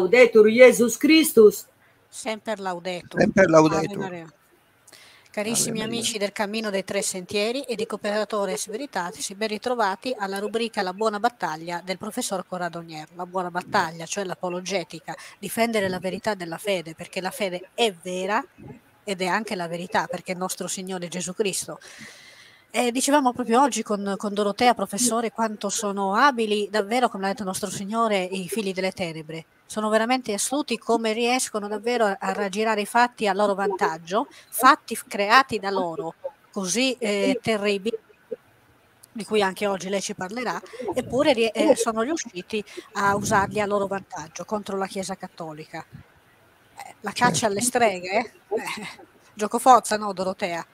Laudetur Jesus Christus. Sempre laudetur. Sempre laudetur. Carissimi amici del Cammino dei Tre Sentieri e di Cooperatores Veritatis, ben ritrovati alla rubrica La buona battaglia del professor Corradonier. La buona battaglia, cioè l'apologetica, difendere la verità della fede, perché la fede è vera ed è anche la verità, perché è il nostro Signore Gesù Cristo. Eh, dicevamo proprio oggi con, con, Dorotea, professore, quanto sono abili davvero, come ha detto nostro Signore, i figli delle tenebre sono veramente astuti come riescono davvero a raggirare i fatti a loro vantaggio, fatti creati da loro, così eh, terribili di cui anche oggi lei ci parlerà, eppure eh, sono riusciti a usarli a loro vantaggio contro la Chiesa Cattolica. Eh, la caccia alle streghe, eh, gioco forza, no Dorotea?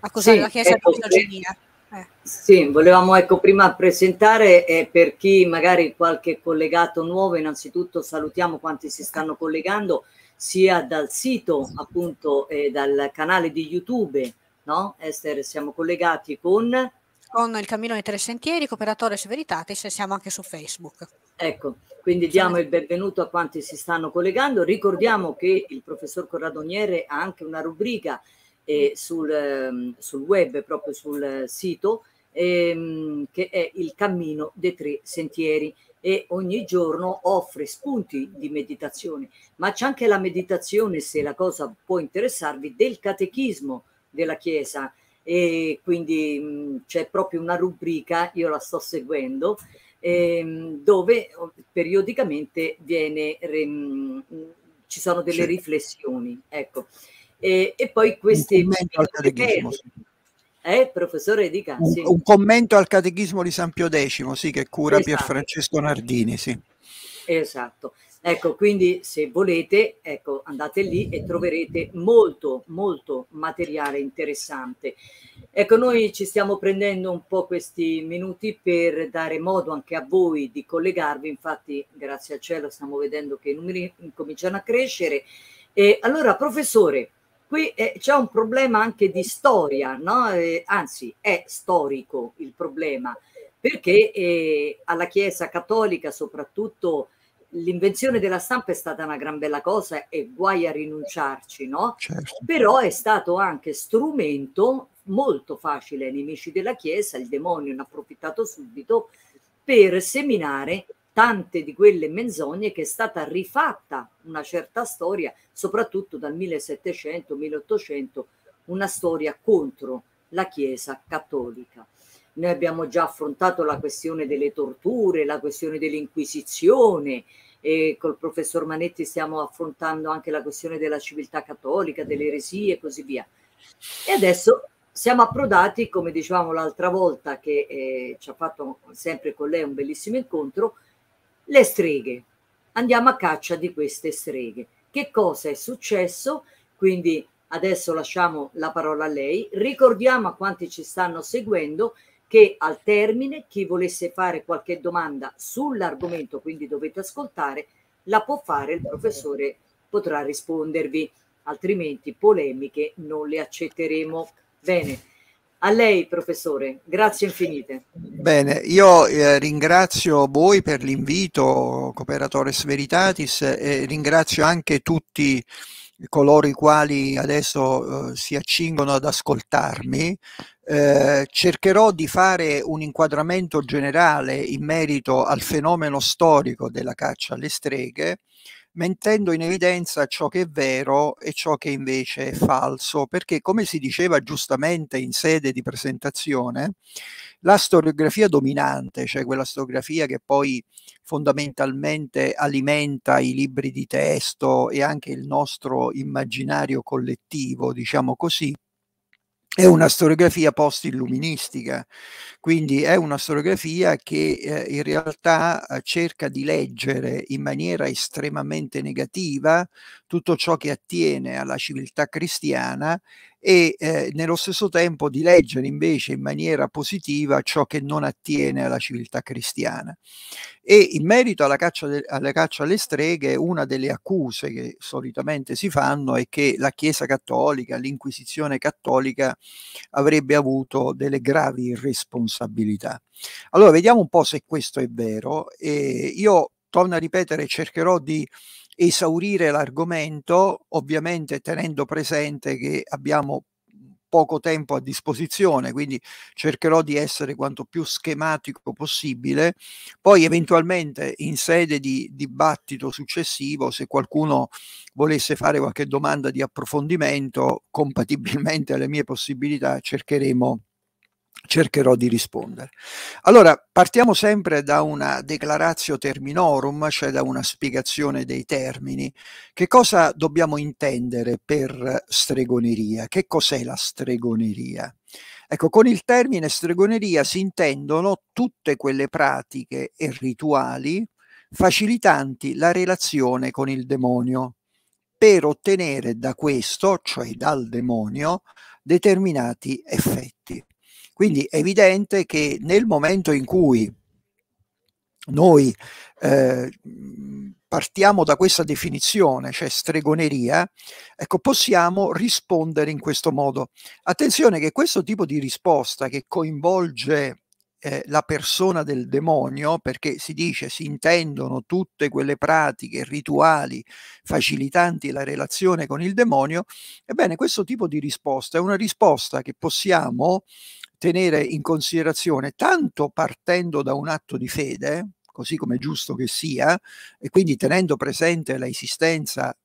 Accusare sì, la Chiesa di eh, misoginia. Eh. Sì, volevamo ecco, prima presentare eh, per chi magari qualche collegato nuovo, innanzitutto salutiamo quanti si stanno collegando sia dal sito appunto eh, dal canale di YouTube, no? Esther, siamo collegati con... Con il Cammino dei Tre Sentieri, Cooperatore Severitatis e siamo anche su Facebook. Ecco, quindi diamo il benvenuto a quanti si stanno collegando. Ricordiamo che il professor Corradoniere ha anche una rubrica eh, sul, ehm, sul, web, proprio sul sito, ehm, che è il Cammino dei Tre Sentieri e ogni giorno offre spunti di meditazione, ma c'è anche la meditazione, se la cosa può interessarvi, del catechismo della Chiesa e quindi mm, c'è proprio una rubrica, io la sto seguendo, ehm, dove oh, periodicamente viene, rem, ci sono delle riflessioni. Ecco. Eh, e poi questi eh, professore Di Canzi. Un, un, commento al catechismo di San Pio X, sì, che cura esatto. Pier Francesco Nardini, sì. Esatto. Ecco, quindi se volete, ecco, andate lì e troverete molto, molto materiale interessante. Ecco, noi ci stiamo prendendo un po' questi minuti per dare modo anche a voi di collegarvi, infatti grazie al cielo stiamo vedendo che i numeri cominciano a crescere. E allora, professore, Qui eh, c'è un problema anche di storia, no? eh, anzi è storico il problema, perché eh, alla Chiesa Cattolica soprattutto l'invenzione della stampa è stata una gran bella cosa e guai a rinunciarci, no? Certo. Però è stato anche strumento molto facile ai nemici della Chiesa, il demonio ne ha approfittato subito per seminare tante di quelle menzogne che è stata rifatta una certa storia, soprattutto dal 1700-1800, una storia contro la Chiesa cattolica. Noi abbiamo già affrontato la questione delle torture, la questione dell'Inquisizione, e col professor Manetti stiamo affrontando anche la questione della civiltà cattolica, delle eresie e così via. E adesso siamo approdati, come dicevamo l'altra volta, che eh, ci ha fatto sempre con lei un bellissimo incontro, le streghe. Andiamo a caccia di queste streghe. Che cosa è successo? Quindi adesso lasciamo la parola a lei. Ricordiamo a quanti ci stanno seguendo che al termine chi volesse fare qualche domanda sull'argomento, quindi dovete ascoltare, la può fare, il professore potrà rispondervi, altrimenti polemiche non le accetteremo. Bene. A lei, professore, grazie infinite. Bene, io eh, ringrazio voi per l'invito, Cooperatores Veritatis, e ringrazio anche tutti coloro i quali adesso eh, si accingono ad ascoltarmi. Eh, cercherò di fare un inquadramento generale in merito al fenomeno storico della caccia alle streghe mettendo in evidenza ciò che è vero e ciò che invece è falso, perché come si diceva giustamente in sede di presentazione, la storiografia dominante, cioè quella storiografia che poi fondamentalmente alimenta i libri di testo e anche il nostro immaginario collettivo, diciamo così, è una storiografia post-illuministica, quindi è una storiografia che eh, in realtà eh, cerca di leggere in maniera estremamente negativa tutto ciò che attiene alla civiltà cristiana e eh, nello stesso tempo di leggere invece in maniera positiva ciò che non attiene alla civiltà cristiana. E in merito alla caccia, de- alla caccia alle streghe, una delle accuse che solitamente si fanno è che la Chiesa cattolica, l'Inquisizione cattolica avrebbe avuto delle gravi irresponsabilità. Allora vediamo un po' se questo è vero. E io torno a ripetere, cercherò di esaurire l'argomento, ovviamente tenendo presente che abbiamo poco tempo a disposizione, quindi cercherò di essere quanto più schematico possibile. Poi eventualmente in sede di dibattito successivo, se qualcuno volesse fare qualche domanda di approfondimento, compatibilmente alle mie possibilità, cercheremo di cercherò di rispondere. Allora, partiamo sempre da una declaratio terminorum, cioè da una spiegazione dei termini. Che cosa dobbiamo intendere per stregoneria? Che cos'è la stregoneria? Ecco, con il termine stregoneria si intendono tutte quelle pratiche e rituali facilitanti la relazione con il demonio per ottenere da questo, cioè dal demonio, determinati effetti. Quindi è evidente che nel momento in cui noi eh, partiamo da questa definizione, cioè stregoneria, ecco, possiamo rispondere in questo modo. Attenzione che questo tipo di risposta che coinvolge eh, la persona del demonio, perché si dice si intendono tutte quelle pratiche rituali facilitanti la relazione con il demonio, ebbene questo tipo di risposta è una risposta che possiamo tenere in considerazione, tanto partendo da un atto di fede, così come è giusto che sia, e quindi tenendo presente l'esistenza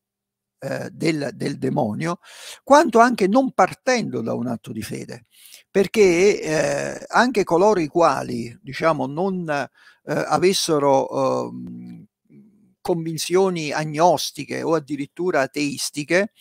eh, del, del, demonio, quanto anche non partendo da un atto di fede, perché eh, anche coloro i quali diciamo, non eh, avessero ehm, convinzioni agnostiche o addirittura ateistiche,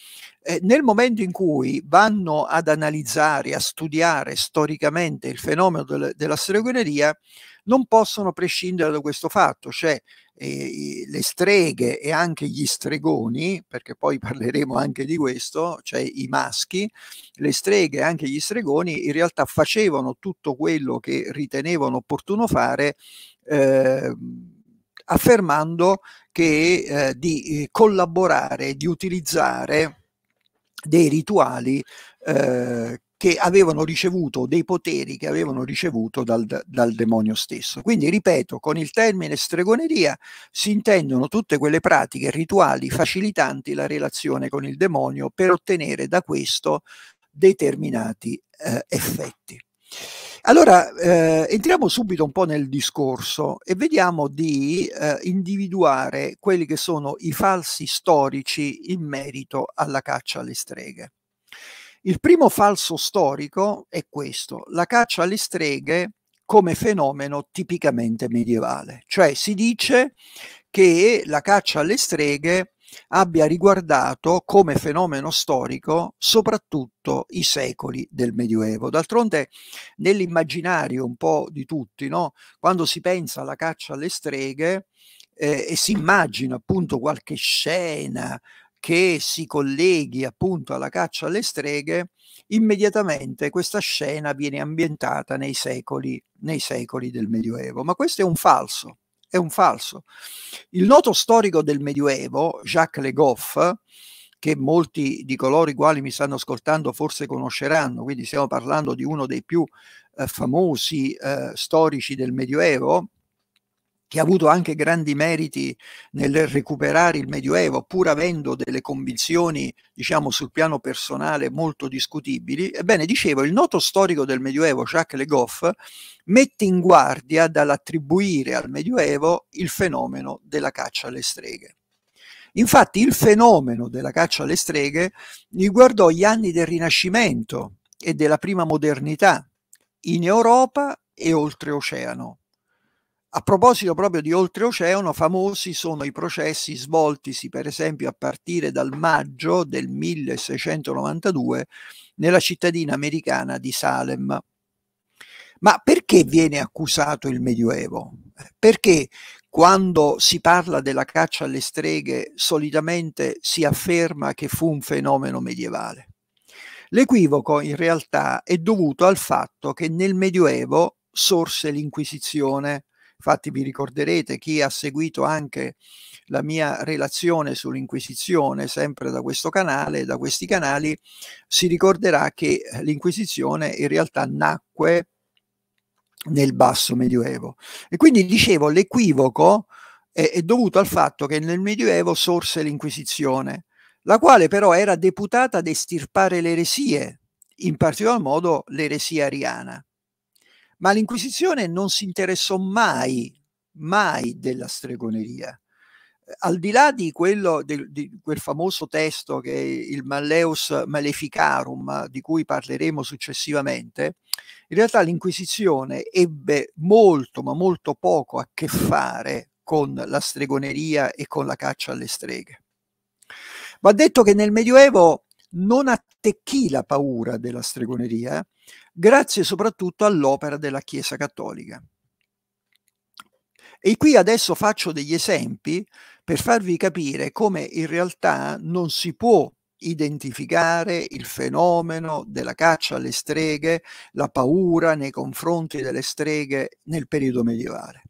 eh, nel momento in cui vanno ad analizzare, a studiare storicamente il fenomeno del, della stregoneria, non possono prescindere da questo fatto, cioè eh, le streghe e anche gli stregoni, perché poi parleremo anche di questo, cioè i maschi, le streghe e anche gli stregoni in realtà facevano tutto quello che ritenevano opportuno fare. Eh, affermando che eh, di eh, collaborare, di utilizzare dei rituali eh, che avevano ricevuto dei poteri che avevano ricevuto dal, dal, demonio stesso. Quindi, ripeto, con il termine stregoneria si intendono tutte quelle pratiche rituali facilitanti la relazione con il demonio per ottenere da questo determinati eh, effetti. Allora, eh, entriamo subito un po' nel discorso e vediamo di eh, individuare quelli che sono i falsi storici in merito alla caccia alle streghe. Il primo falso storico è questo, la caccia alle streghe come fenomeno tipicamente medievale, cioè si dice che la caccia alle streghe abbia riguardato come fenomeno storico soprattutto i secoli del Medioevo. D'altronde nell'immaginario un po' di tutti, no? quando si pensa alla caccia alle streghe eh, e si immagina appunto qualche scena che si colleghi appunto alla caccia alle streghe, immediatamente questa scena viene ambientata nei secoli, nei secoli del Medioevo. Ma questo è un falso, è un falso. Il noto storico del Medioevo, Jacques Le Goff, che molti di coloro i quali mi stanno ascoltando forse conosceranno, quindi stiamo parlando di uno dei più eh, famosi eh, storici del Medioevo, che ha avuto anche grandi meriti nel recuperare il Medioevo, pur avendo delle convinzioni, diciamo, sul piano personale molto discutibili. Ebbene, dicevo, il noto storico del Medioevo, Jacques Le Goff, mette in guardia dall'attribuire al Medioevo il fenomeno della caccia alle streghe. Infatti il fenomeno della caccia alle streghe riguardò gli anni del Rinascimento e della prima modernità in Europa e oltreoceano a proposito proprio di oltreoceano, famosi sono i processi svoltisi per esempio a partire dal maggio del 1692 nella cittadina americana di Salem. Ma perché viene accusato il Medioevo? Perché quando si parla della caccia alle streghe solitamente si afferma che fu un fenomeno medievale. L'equivoco in realtà è dovuto al fatto che nel Medioevo sorse l'Inquisizione, Infatti vi ricorderete chi ha seguito anche la mia relazione sull'Inquisizione, sempre da questo canale, da questi canali, si ricorderà che eh, l'Inquisizione in realtà nacque nel basso medioevo. E quindi dicevo, l'equivoco è, è dovuto al fatto che nel medioevo sorse l'Inquisizione, la quale però era deputata ad estirpare le eresie, in particolar modo l'eresia ariana ma l'Inquisizione non si interessò mai, mai della stregoneria. Al di là di, quello, di, di quel famoso testo che è il Malleus Maleficarum, di cui parleremo successivamente, in realtà l'Inquisizione ebbe molto, ma molto poco a che fare con la stregoneria e con la caccia alle streghe. Va detto che nel Medioevo non attecchì la paura della stregoneria, grazie soprattutto all'opera della Chiesa Cattolica. E qui adesso faccio degli esempi per farvi capire come in realtà non si può identificare il fenomeno della caccia alle streghe, la paura nei confronti delle streghe nel periodo medievale.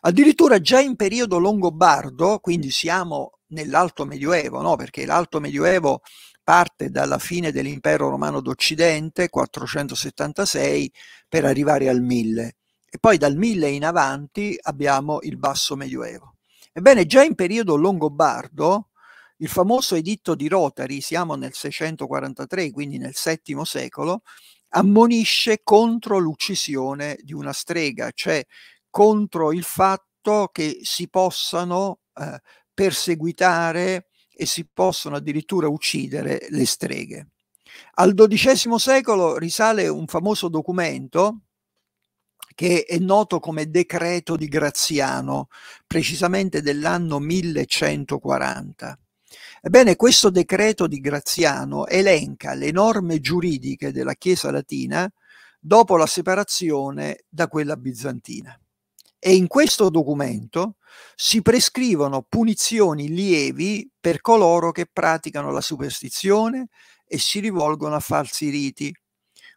Addirittura già in periodo longobardo, quindi siamo nell'alto medioevo, no? perché l'alto medioevo parte dalla fine dell'impero romano d'Occidente, 476, per arrivare al 1000. E poi dal 1000 in avanti abbiamo il basso medioevo. Ebbene, già in periodo longobardo, il famoso editto di Rotari, siamo nel 643, quindi nel VII secolo, ammonisce contro l'uccisione di una strega, cioè contro il fatto che si possano eh, perseguitare e si possono addirittura uccidere le streghe. Al XII secolo risale un famoso documento che è noto come decreto di Graziano, precisamente dell'anno 1140. Ebbene, questo decreto di Graziano elenca le norme giuridiche della Chiesa latina dopo la separazione da quella bizantina e in questo documento si prescrivono punizioni lievi per coloro che praticano la superstizione e si rivolgono a falsi riti.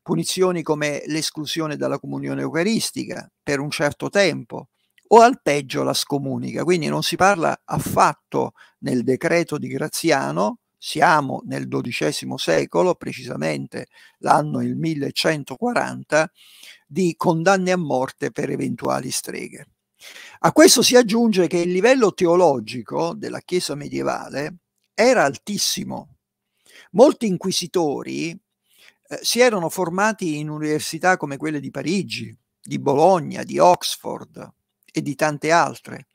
Punizioni come l'esclusione dalla comunione eucaristica per un certo tempo o al peggio la scomunica. Quindi non si parla affatto nel decreto di Graziano, siamo nel XII secolo, precisamente l'anno il 1140, di condanne a morte per eventuali streghe. A questo si aggiunge che il livello teologico della Chiesa medievale era altissimo. Molti inquisitori eh, si erano formati in università come quelle di Parigi, di Bologna, di Oxford e di tante altre.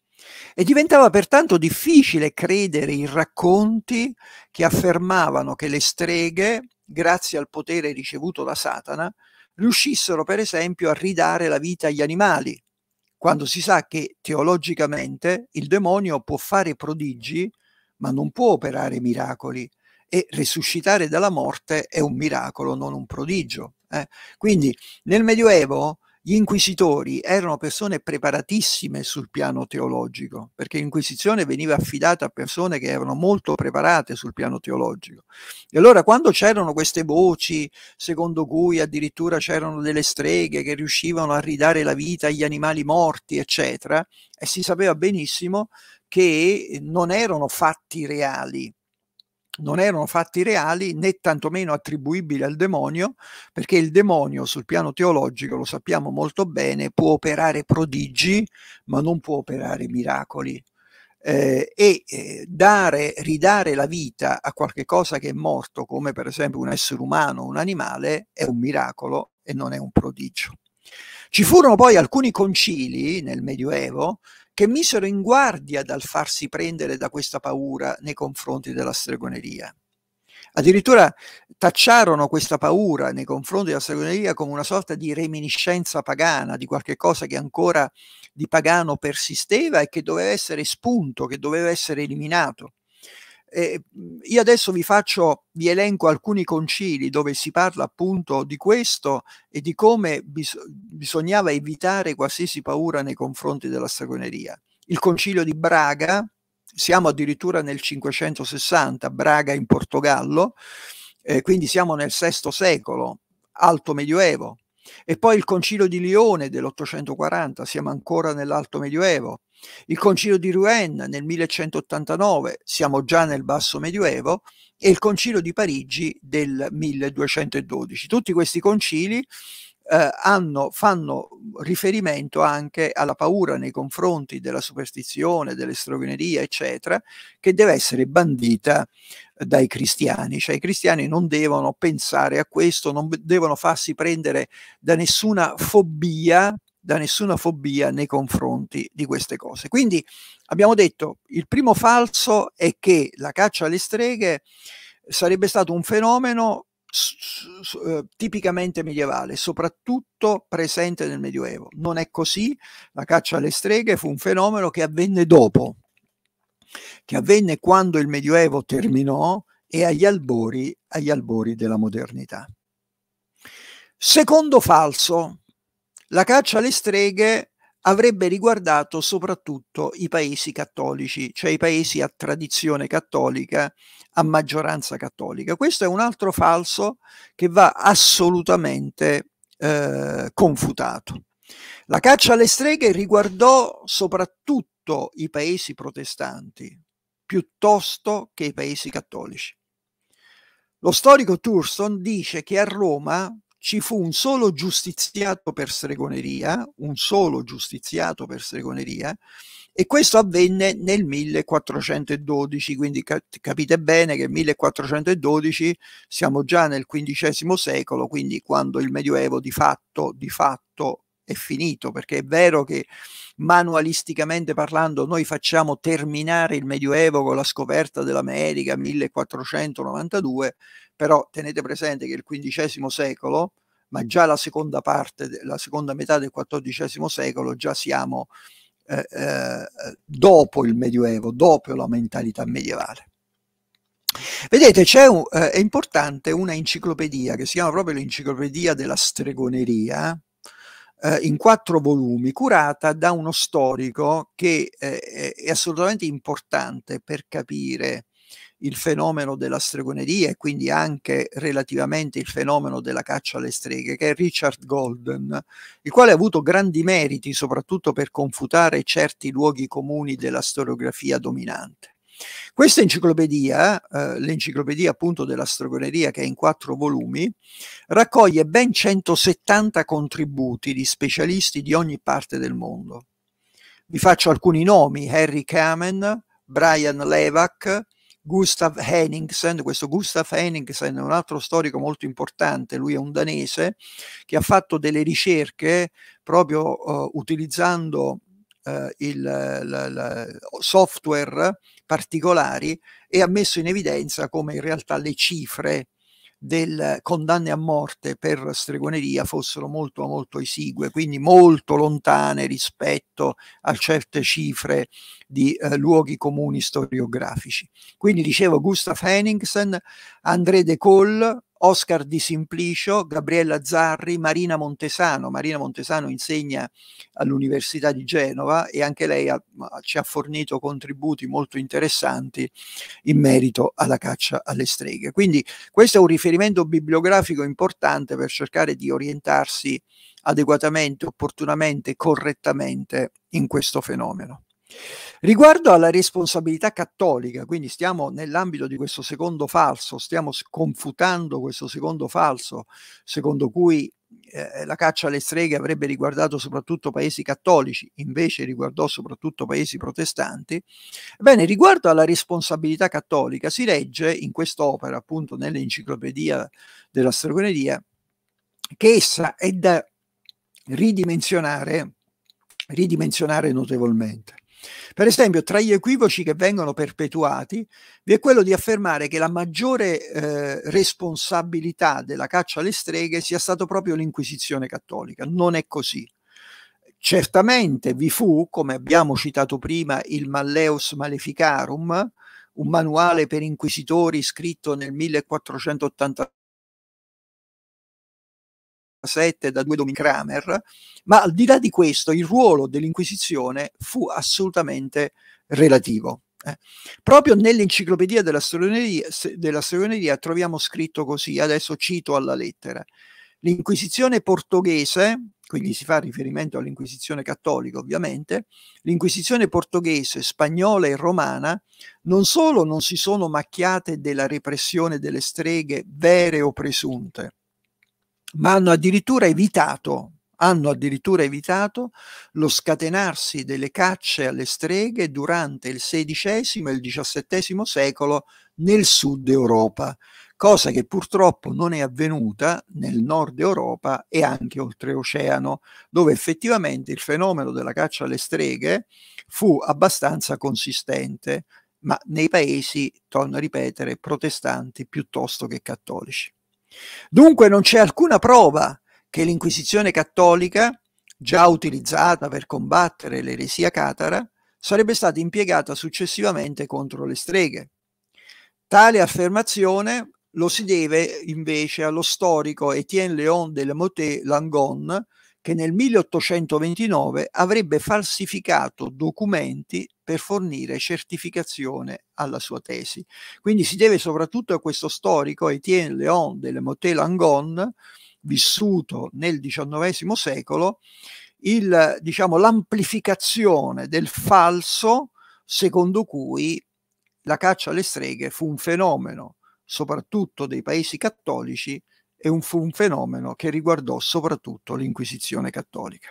E diventava pertanto difficile credere in racconti che affermavano che le streghe, grazie al potere ricevuto da Satana, riuscissero per esempio a ridare la vita agli animali, quando si sa che teologicamente il demonio può fare prodigi, ma non può operare miracoli e risuscitare dalla morte è un miracolo, non un prodigio. Eh. Quindi nel Medioevo gli inquisitori erano persone preparatissime sul piano teologico, perché l'inquisizione veniva affidata a persone che erano molto preparate sul piano teologico. E allora quando c'erano queste voci, secondo cui addirittura c'erano delle streghe che riuscivano a ridare la vita agli animali morti, eccetera, e si sapeva benissimo che non erano fatti reali, non erano fatti reali né tantomeno attribuibili al demonio, perché il demonio sul piano teologico, lo sappiamo molto bene, può operare prodigi, ma non può operare miracoli. Eh, e eh, dare, ridare la vita a qualche cosa che è morto, come per esempio un essere umano o un animale, è un miracolo e non è un prodigio. Ci furono poi alcuni concili nel Medioevo che misero in guardia dal farsi prendere da questa paura nei confronti della stregoneria. Addirittura tacciarono questa paura nei confronti della stregoneria come una sorta di reminiscenza pagana, di qualche cosa che ancora di pagano persisteva e che doveva essere espunto, che doveva essere eliminato. Eh, io adesso vi faccio, vi elenco alcuni concili dove si parla appunto di questo e di come bis bisognava evitare qualsiasi paura nei confronti della stregoneria. Il concilio di Braga, siamo addirittura nel 560, Braga in Portogallo, eh, quindi siamo nel VI secolo, alto medioevo. E poi il Concilio di Lione dell'840, siamo ancora nell'Alto Medioevo. Il Concilio di Rouen nel 1189, siamo già nel Basso Medioevo, e il Concilio di Parigi del 1212. Tutti questi concili eh, hanno, fanno riferimento anche alla paura nei confronti della superstizione, dell'estrogoneria, eccetera, che deve essere bandita dai cristiani, cioè i cristiani non devono pensare a questo, non devono farsi prendere da nessuna fobia da nessuna fobia nei confronti di queste cose. Quindi abbiamo detto il primo falso è che la caccia alle streghe sarebbe stato un fenomeno eh, tipicamente medievale, soprattutto presente nel Medioevo. Non è così, la caccia alle streghe fu un fenomeno che avvenne dopo, che avvenne quando il Medioevo terminò e agli albori, agli albori della modernità. Secondo falso, la caccia alle streghe avrebbe riguardato soprattutto i paesi cattolici, cioè i paesi a tradizione cattolica, a maggioranza cattolica. Questo è un altro falso che va assolutamente eh, confutato. La caccia alle streghe riguardò soprattutto i paesi protestanti, piuttosto che i paesi cattolici. Lo storico Thurston dice che a Roma ci fu un solo giustiziato per stregoneria, un solo giustiziato per stregoneria, e questo avvenne nel 1412, quindi capite bene che 1412 siamo già nel XV secolo, quindi quando il Medioevo di fatto, di fatto è finito, perché è vero che manualisticamente parlando noi facciamo terminare il Medioevo con la scoperta dell'America 1492, però tenete presente che il XV secolo, ma già la seconda parte, la seconda metà del XIV secolo, già siamo eh, eh, dopo il Medioevo, dopo la mentalità medievale. Vedete, c'è un, eh, è importante una enciclopedia che si chiama proprio l'enciclopedia della stregoneria, eh, in quattro volumi, curata da uno storico che eh, è assolutamente importante per capire il fenomeno della stregoneria e quindi anche relativamente il fenomeno della caccia alle streghe, che è Richard Golden, il quale ha avuto grandi meriti soprattutto per confutare certi luoghi comuni della storiografia dominante. Questa enciclopedia, eh, l'enciclopedia appunto della stregoneria che è in quattro volumi, raccoglie ben 170 contributi di specialisti di ogni parte del mondo. Vi faccio alcuni nomi, Harry Kamen, Brian Levak, Gustav Henningsen, questo Gustav Henningsen è un altro storico molto importante, lui è un danese che ha fatto delle ricerche proprio uh, utilizzando uh, il la, la software particolari e ha messo in evidenza come in realtà le cifre del condanne a morte per stregoneria fossero molto molto esigue, quindi molto lontane rispetto a certe cifre di eh, luoghi comuni storiografici. Quindi dicevo Gustav Henningsen, André de Colle, Oscar Di Simplicio, Gabriella Zarri, Marina Montesano. Marina Montesano insegna all'Università di Genova e anche lei ha, ci ha fornito contributi molto interessanti in merito alla caccia alle streghe. Quindi questo è un riferimento bibliografico importante per cercare di orientarsi adeguatamente, opportunamente, correttamente in questo fenomeno. Riguardo alla responsabilità cattolica, quindi stiamo nell'ambito di questo secondo falso, stiamo confutando questo secondo falso, secondo cui eh, la caccia alle streghe avrebbe riguardato soprattutto paesi cattolici, invece riguardò soprattutto paesi protestanti. Bene, riguardo alla responsabilità cattolica si legge in quest'opera, appunto nell'enciclopedia della stregoneria, che essa è da ridimensionare, ridimensionare notevolmente. Per esempio, tra gli equivoci che vengono perpetuati vi è quello di affermare che la maggiore eh, responsabilità della caccia alle streghe sia stata proprio l'Inquisizione cattolica. Non è così. Certamente vi fu, come abbiamo citato prima, il Malleus Maleficarum, un manuale per inquisitori scritto nel 1483 17 da due Domin Kramer, ma al di là di questo il ruolo dell'Inquisizione fu assolutamente relativo. Eh. Proprio nell'enciclopedia della stregoneria, della stregoneria troviamo scritto così, adesso cito alla lettera, l'Inquisizione portoghese, quindi si fa riferimento all'Inquisizione cattolica ovviamente, l'Inquisizione portoghese, spagnola e romana non solo non si sono macchiate della repressione delle streghe vere o presunte, ma hanno addirittura evitato hanno addirittura evitato lo scatenarsi delle cacce alle streghe durante il XVI e il XVII secolo nel sud Europa, cosa che purtroppo non è avvenuta nel nord Europa e anche oltreoceano, dove effettivamente il fenomeno della caccia alle streghe fu abbastanza consistente, ma nei paesi, torno a ripetere, protestanti piuttosto che cattolici. Dunque non c'è alcuna prova che l'Inquisizione cattolica, già utilizzata per combattere l'eresia catara, sarebbe stata impiegata successivamente contro le streghe. Tale affermazione lo si deve invece allo storico Étienne Léon de la Motte Langon, che nel 1829 avrebbe falsificato documenti per fornire certificazione alla sua tesi. Quindi si deve soprattutto a questo storico Etienne Léon de Lemoté Langon, vissuto nel XIX secolo, il, diciamo, l'amplificazione del falso secondo cui la caccia alle streghe fu un fenomeno, soprattutto dei paesi cattolici, e un, fu un fenomeno che riguardò soprattutto l'Inquisizione cattolica.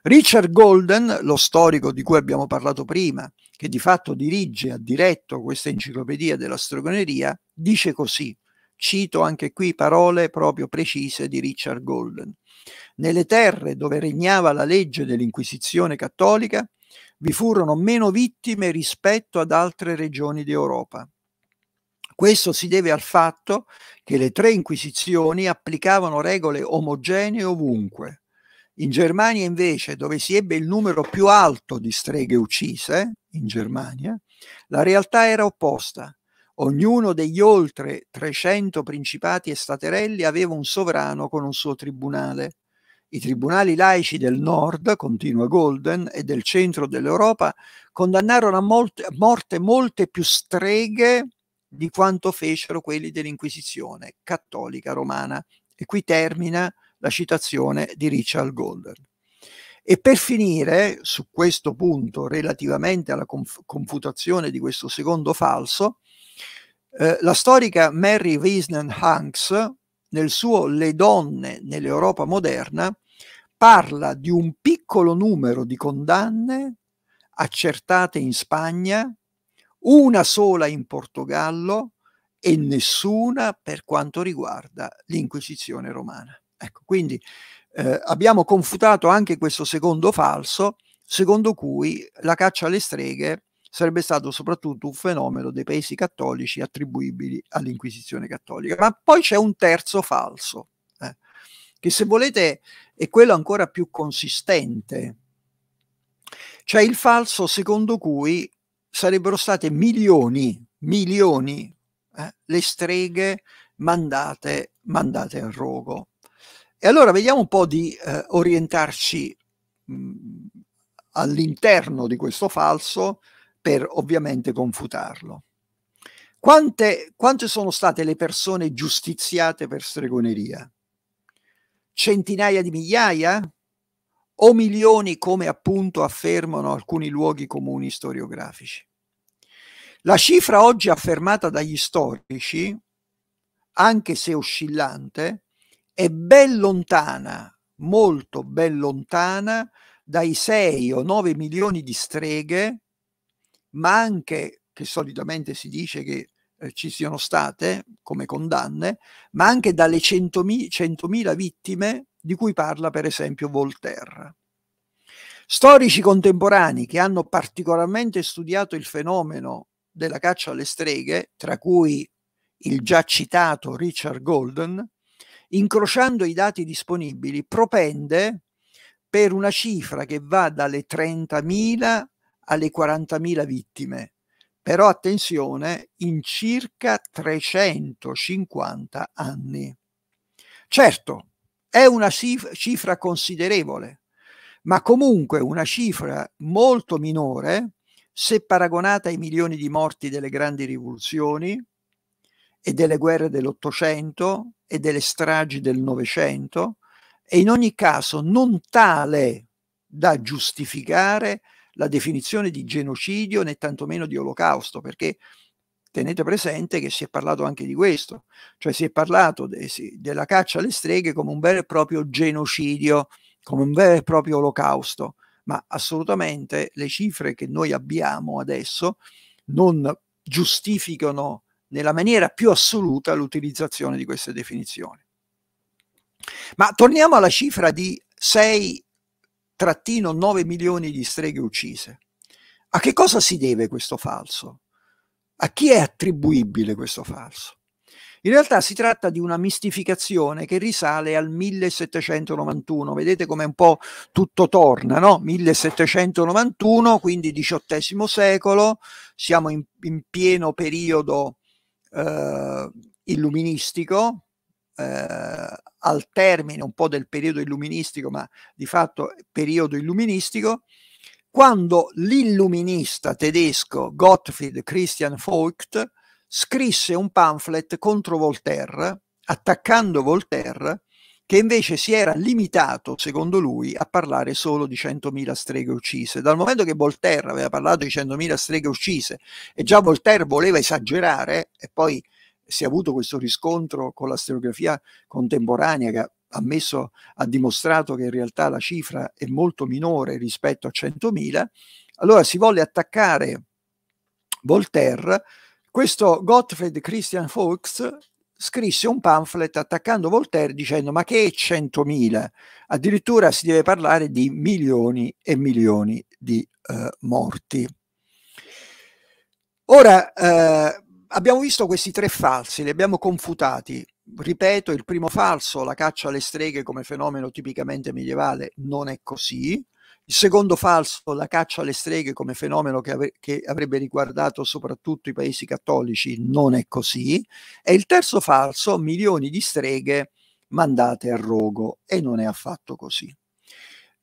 Richard Golden, lo storico di cui abbiamo parlato prima, che di fatto dirige e ha diretto questa enciclopedia della stregoneria, dice così. Cito anche qui parole proprio precise di Richard Golden. Nelle terre dove regnava la legge dell'Inquisizione cattolica vi furono meno vittime rispetto ad altre regioni d'Europa. Questo si deve al fatto che le tre inquisizioni applicavano regole omogenee ovunque. In Germania invece, dove si ebbe il numero più alto di streghe uccise, in Germania, la realtà era opposta. Ognuno degli oltre 300 principati e staterelli aveva un sovrano con un suo tribunale. I tribunali laici del nord, continua Golden, e del centro dell'Europa condannarono a, molte, a morte molte più streghe di quanto fecero quelli dell'Inquisizione cattolica romana. E qui termina la citazione di Richard Goldberg. E per finire su questo punto relativamente alla confutazione di questo secondo falso, eh, la storica Mary Wiesner Hanks, nel suo Le donne nell'Europa moderna, parla di un piccolo numero di condanne accertate in Spagna una sola in Portogallo e nessuna per quanto riguarda l'Inquisizione romana. Ecco, quindi eh, abbiamo confutato anche questo secondo falso, secondo cui la caccia alle streghe sarebbe stato soprattutto un fenomeno dei paesi cattolici attribuibili all'Inquisizione cattolica. Ma poi c'è un terzo falso, eh, che se volete è quello ancora più consistente. C'è il falso secondo cui sarebbero state milioni, milioni eh, le streghe mandate, mandate al rogo. E allora vediamo un po' di eh, orientarci mh, mm, all'interno di questo falso per ovviamente confutarlo. Quante, quante sono state le persone giustiziate per stregoneria? Centinaia di migliaia? o milioni come appunto affermano alcuni luoghi comuni storiografici. La cifra oggi affermata dagli storici, anche se oscillante, è ben lontana, molto ben lontana, dai 6 o 9 milioni di streghe, ma anche, che solitamente si dice che eh, ci siano state come condanne, ma anche dalle 100.000 vittime di cui parla per esempio Voltaire. Storici contemporanei che hanno particolarmente studiato il fenomeno della caccia alle streghe, tra cui il già citato Richard Golden, incrociando i dati disponibili, propende per una cifra che va dalle 30.000 alle 40.000 vittime, però attenzione, in circa 350 anni. Certo, è una cifra considerevole, ma comunque una cifra molto minore se paragonata ai milioni di morti delle grandi rivoluzioni e delle guerre dell'Ottocento e delle stragi del Novecento, e in ogni caso non tale da giustificare la definizione di genocidio né tantomeno di olocausto, perché tenete presente che si è parlato anche di questo, cioè si è parlato de, si, della caccia alle streghe come un vero e proprio genocidio, come un vero e proprio olocausto, ma assolutamente le cifre che noi abbiamo adesso non giustificano nella maniera più assoluta l'utilizzazione di queste definizioni. Ma torniamo alla cifra di 6-9 milioni di streghe uccise. A che cosa si deve questo falso? A chi è attribuibile questo falso? In realtà si tratta di una mistificazione che risale al 1791, vedete come un po' tutto torna, no? 1791, quindi XVIII secolo, siamo in, in pieno periodo eh, illuministico, eh, al termine un po' del periodo illuministico, ma di fatto periodo illuministico, quando l'illuminista tedesco Gottfried Christian Voigt scrisse un pamphlet contro Voltaire, attaccando Voltaire, che invece si era limitato, secondo lui, a parlare solo di 100.000 streghe uccise. Dal momento che Voltaire aveva parlato di 100.000 streghe uccise e già Voltaire voleva esagerare, e poi si è avuto questo riscontro con la storiografia contemporanea che ha ha, ha dimostrato che in realtà la cifra è molto minore rispetto a 100.000, allora si volle attaccare Voltaire. Questo Gottfried Christian Fuchs scrisse un pamphlet attaccando Voltaire dicendo ma che 100.000? Addirittura si deve parlare di milioni e milioni di eh, morti. Ora, eh, abbiamo visto questi tre falsi, li abbiamo confutati ripeto, il primo falso, la caccia alle streghe come fenomeno tipicamente medievale, non è così. Il secondo falso, la caccia alle streghe come fenomeno che, av- che, avrebbe riguardato soprattutto i paesi cattolici, non è così. E il terzo falso, milioni di streghe mandate a rogo, e non è affatto così.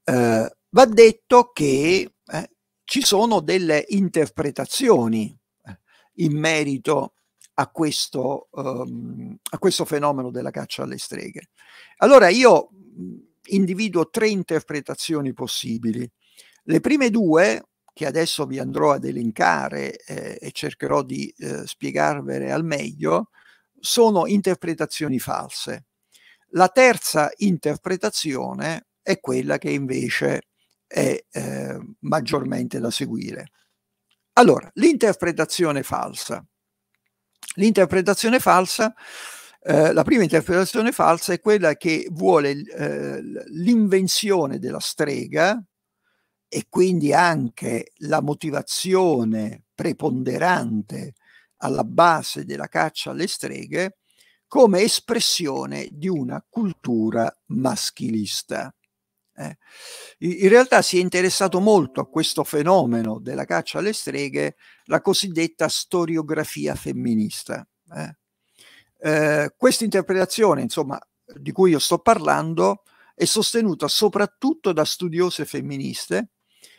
Eh, va detto che eh, ci sono delle interpretazioni eh, in merito a questo, um, a questo fenomeno della caccia alle streghe. Allora io mhmm, individuo tre interpretazioni possibili. Le prime due, che adesso vi andrò ad elencare eh, e cercherò di eh, spiegarvele al meglio, sono interpretazioni false. La terza interpretazione è quella che invece è eh, maggiormente da seguire. Allora, l'interpretazione falsa. L'interpretazione falsa, eh, la prima interpretazione falsa è quella che vuole eh, l'invenzione della strega e quindi anche la motivazione preponderante alla base della caccia alle streghe come espressione di una cultura maschilista. Eh. In realtà si è interessato molto a questo fenomeno della caccia alle streghe la cosiddetta storiografia femminista. Eh. eh, questa interpretazione, insomma, di cui io sto parlando, è sostenuta soprattutto da studiose femministe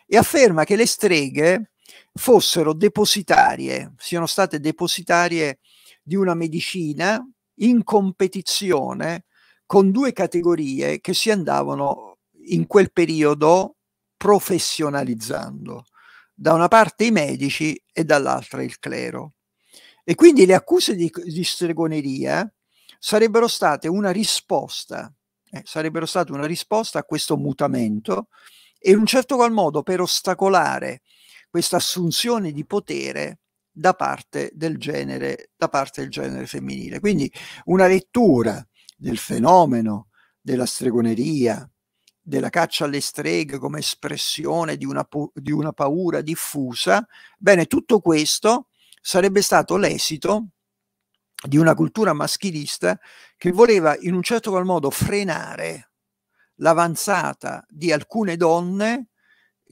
e afferma che le streghe fossero depositarie, siano state depositarie di una medicina in competizione con due categorie che si andavano in quel periodo professionalizzando da una parte i medici e dall'altra il clero. E quindi le accuse di, di stregoneria sarebbero state una risposta, eh, sarebbero state una risposta a questo mutamento e in un certo qual modo per ostacolare questa assunzione di potere da parte del genere, da parte del genere femminile. Quindi una lettura del fenomeno della stregoneria, della caccia alle streghe come espressione di una, di una paura diffusa, bene, tutto questo sarebbe stato l'esito di una cultura maschilista che voleva in un certo qual modo frenare l'avanzata di alcune donne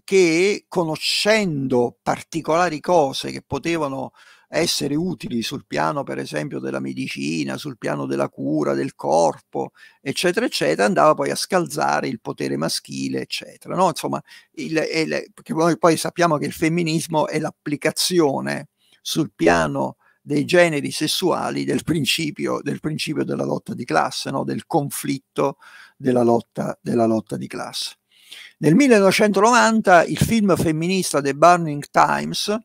che conoscendo particolari cose che potevano essere utili sul piano per esempio della medicina, sul piano della cura del corpo, eccetera, eccetera, andava poi a scalzare il potere maschile, eccetera. No? Insomma, il, il, perché noi poi sappiamo che il femminismo è l'applicazione sul piano dei generi sessuali del principio, del principio della lotta di classe, no? del conflitto della lotta, della lotta di classe. Nel 1990 il film femminista The Burning Times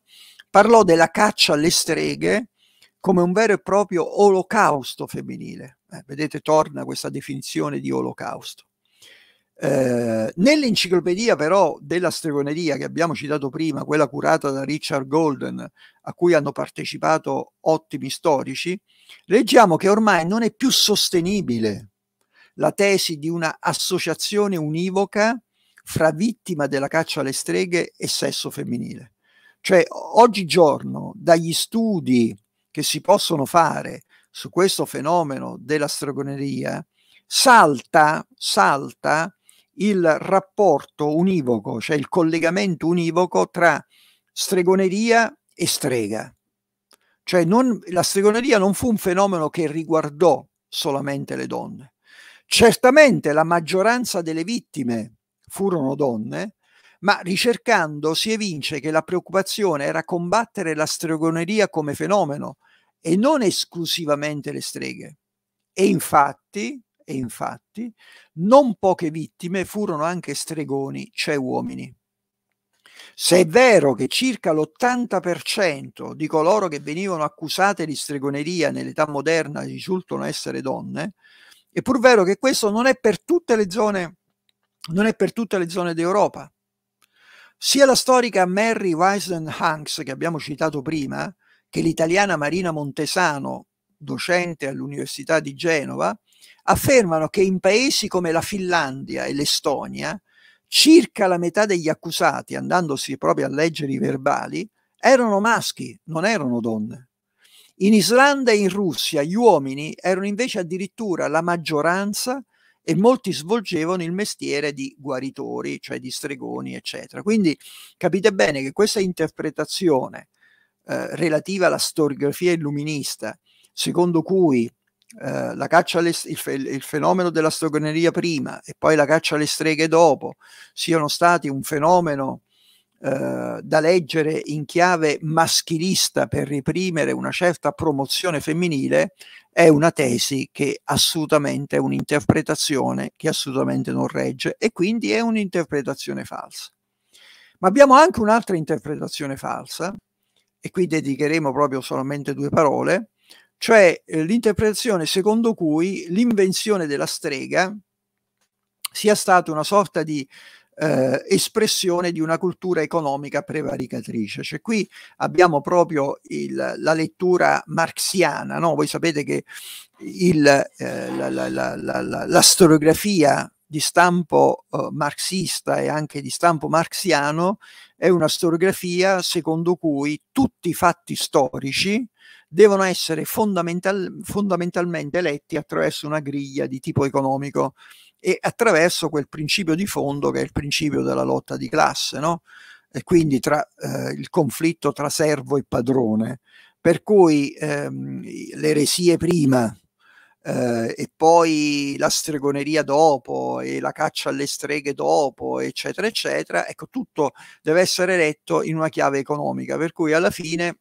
parlò della caccia alle streghe come un vero e proprio olocausto femminile. Eh, vedete, torna questa definizione di olocausto. Eh, nell'enciclopedia però della stregoneria che abbiamo citato prima, quella curata da Richard Golden, a cui hanno partecipato ottimi storici, leggiamo che ormai non è più sostenibile la tesi di una associazione univoca fra vittima della caccia alle streghe e sesso femminile. Cioè, oggigiorno, dagli studi che si possono fare su questo fenomeno della stregoneria, salta, salta il rapporto univoco, cioè il collegamento univoco tra stregoneria e strega. Cioè non, la stregoneria non fu un fenomeno che riguardò solamente le donne. Certamente la maggioranza delle vittime furono donne, ma ricercando si evince che la preoccupazione era combattere la stregoneria come fenomeno e non esclusivamente le streghe. E infatti, e infatti, non poche vittime furono anche stregoni, cioè uomini. Se è vero che circa l'80% di coloro che venivano accusate di stregoneria nell'età moderna risultano essere donne, è pur vero che questo non è per tutte le zone, non è per tutte le zone d'Europa. Sia la storica Mary Weisen-Hanks, che abbiamo citato prima, che l'italiana Marina Montesano, docente all'Università di Genova, affermano che in paesi come la Finlandia e l'Estonia, circa la metà degli accusati, andandosi proprio a leggere i verbali, erano maschi, non erano donne. In Islanda e in Russia gli uomini erano invece addirittura la maggioranza e molti svolgevano il mestiere di guaritori, cioè di stregoni, eccetera. Quindi capite bene che questa interpretazione eh, relativa alla storiografia illuminista, secondo cui eh, la caccia alle, il, fe, il, fenomeno della stregoneria prima e poi la caccia alle streghe dopo siano stati un fenomeno eh, da leggere in chiave maschilista per reprimere una certa promozione femminile è una tesi che assolutamente è un'interpretazione che assolutamente non regge e quindi è un'interpretazione falsa. Ma abbiamo anche un'altra interpretazione falsa e qui dedicheremo proprio solamente due parole, cioè eh, l'interpretazione secondo cui l'invenzione della strega sia stata una sorta di eh, espressione di una cultura economica prevaricatrice. Cioè qui abbiamo proprio il, la lettura marxiana, no? voi sapete che il, eh, la, la, la, la, storiografia di stampo eh, marxista e anche di stampo marxiano è una storiografia secondo cui tutti i fatti storici devono essere fondamental fondamentalmente letti attraverso una griglia di tipo economico e attraverso quel principio di fondo che è il principio della lotta di classe, no? e quindi tra, eh, il conflitto tra servo e padrone, per cui ehm, le eresie prima eh, e poi la stregoneria dopo e la caccia alle streghe dopo, eccetera, eccetera, ecco tutto deve essere letto in una chiave economica, per cui alla fine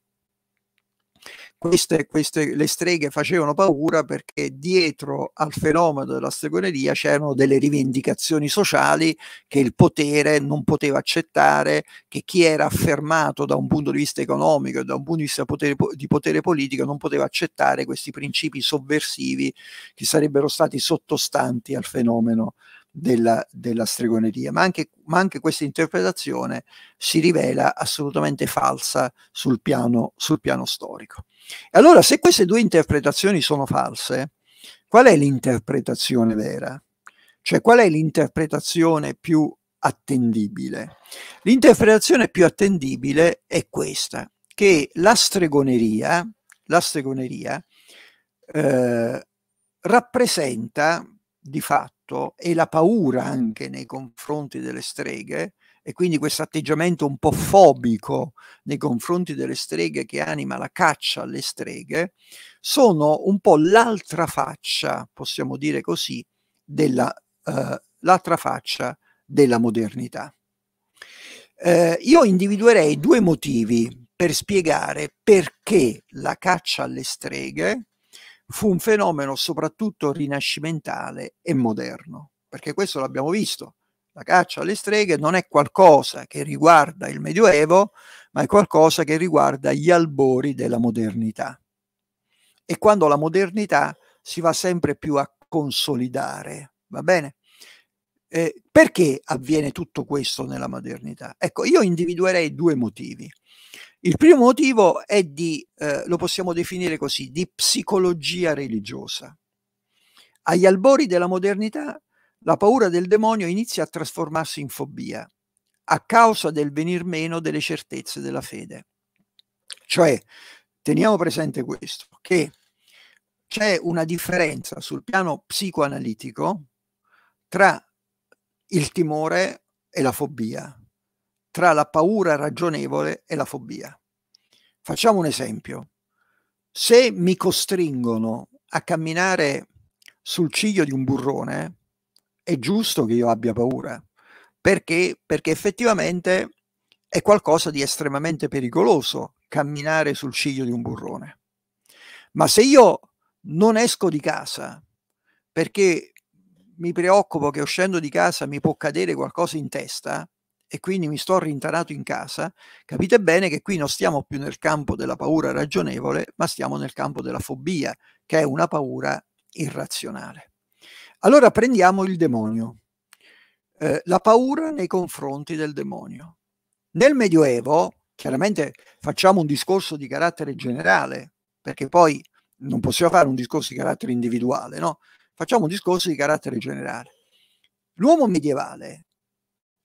queste, queste, le streghe facevano paura perché dietro al fenomeno della stregoneria c'erano delle rivendicazioni sociali che il potere non poteva accettare, che chi era affermato da un punto di vista economico e da un punto di vista potere, di potere politico non poteva accettare questi principi sovversivi che sarebbero stati sottostanti al fenomeno della, della stregoneria, ma anche, ma anche, questa interpretazione si rivela assolutamente falsa sul piano, sul piano storico. allora, se queste due interpretazioni sono false, qual è l'interpretazione vera? Cioè, qual è l'interpretazione più attendibile? L'interpretazione più attendibile è questa, che la stregoneria, la stregoneria eh, rappresenta di fatto rispetto e la paura anche nei confronti delle streghe e quindi questo atteggiamento un po' fobico nei confronti delle streghe che anima la caccia alle streghe, sono un po' l'altra faccia, possiamo dire così, della, eh, l'altra faccia della modernità. Eh, io individuerei due motivi per spiegare perché la caccia alle streghe fu un fenomeno soprattutto rinascimentale e moderno, perché questo l'abbiamo visto. La caccia alle streghe non è qualcosa che riguarda il Medioevo, ma è qualcosa che riguarda gli albori della modernità. E quando la modernità si va sempre più a consolidare, va bene? Eh, perché avviene tutto questo nella modernità? Ecco, io individuerei due motivi. Il primo motivo è di, eh, lo possiamo definire così, di psicologia religiosa. Agli albori della modernità la paura del demonio inizia a trasformarsi in fobia a causa del venir meno delle certezze della fede. Cioè, teniamo presente questo, che c'è una differenza sul piano psicoanalitico tra il timore e la fobia tra la paura ragionevole e la fobia. Facciamo un esempio. Se mi costringono a camminare sul ciglio di un burrone, è giusto che io abbia paura, perché, perché effettivamente è qualcosa di estremamente pericoloso camminare sul ciglio di un burrone. Ma se io non esco di casa perché mi preoccupo che uscendo di casa mi può cadere qualcosa in testa, e quindi mi sto rintanato in casa, capite bene che qui non stiamo più nel campo della paura ragionevole, ma stiamo nel campo della fobia, che è una paura irrazionale. Allora prendiamo il demonio, eh, la paura nei confronti del demonio. Nel Medioevo, chiaramente facciamo un discorso di carattere generale, perché poi non possiamo fare un discorso di carattere individuale, no? Facciamo un discorso di carattere generale. L'uomo medievale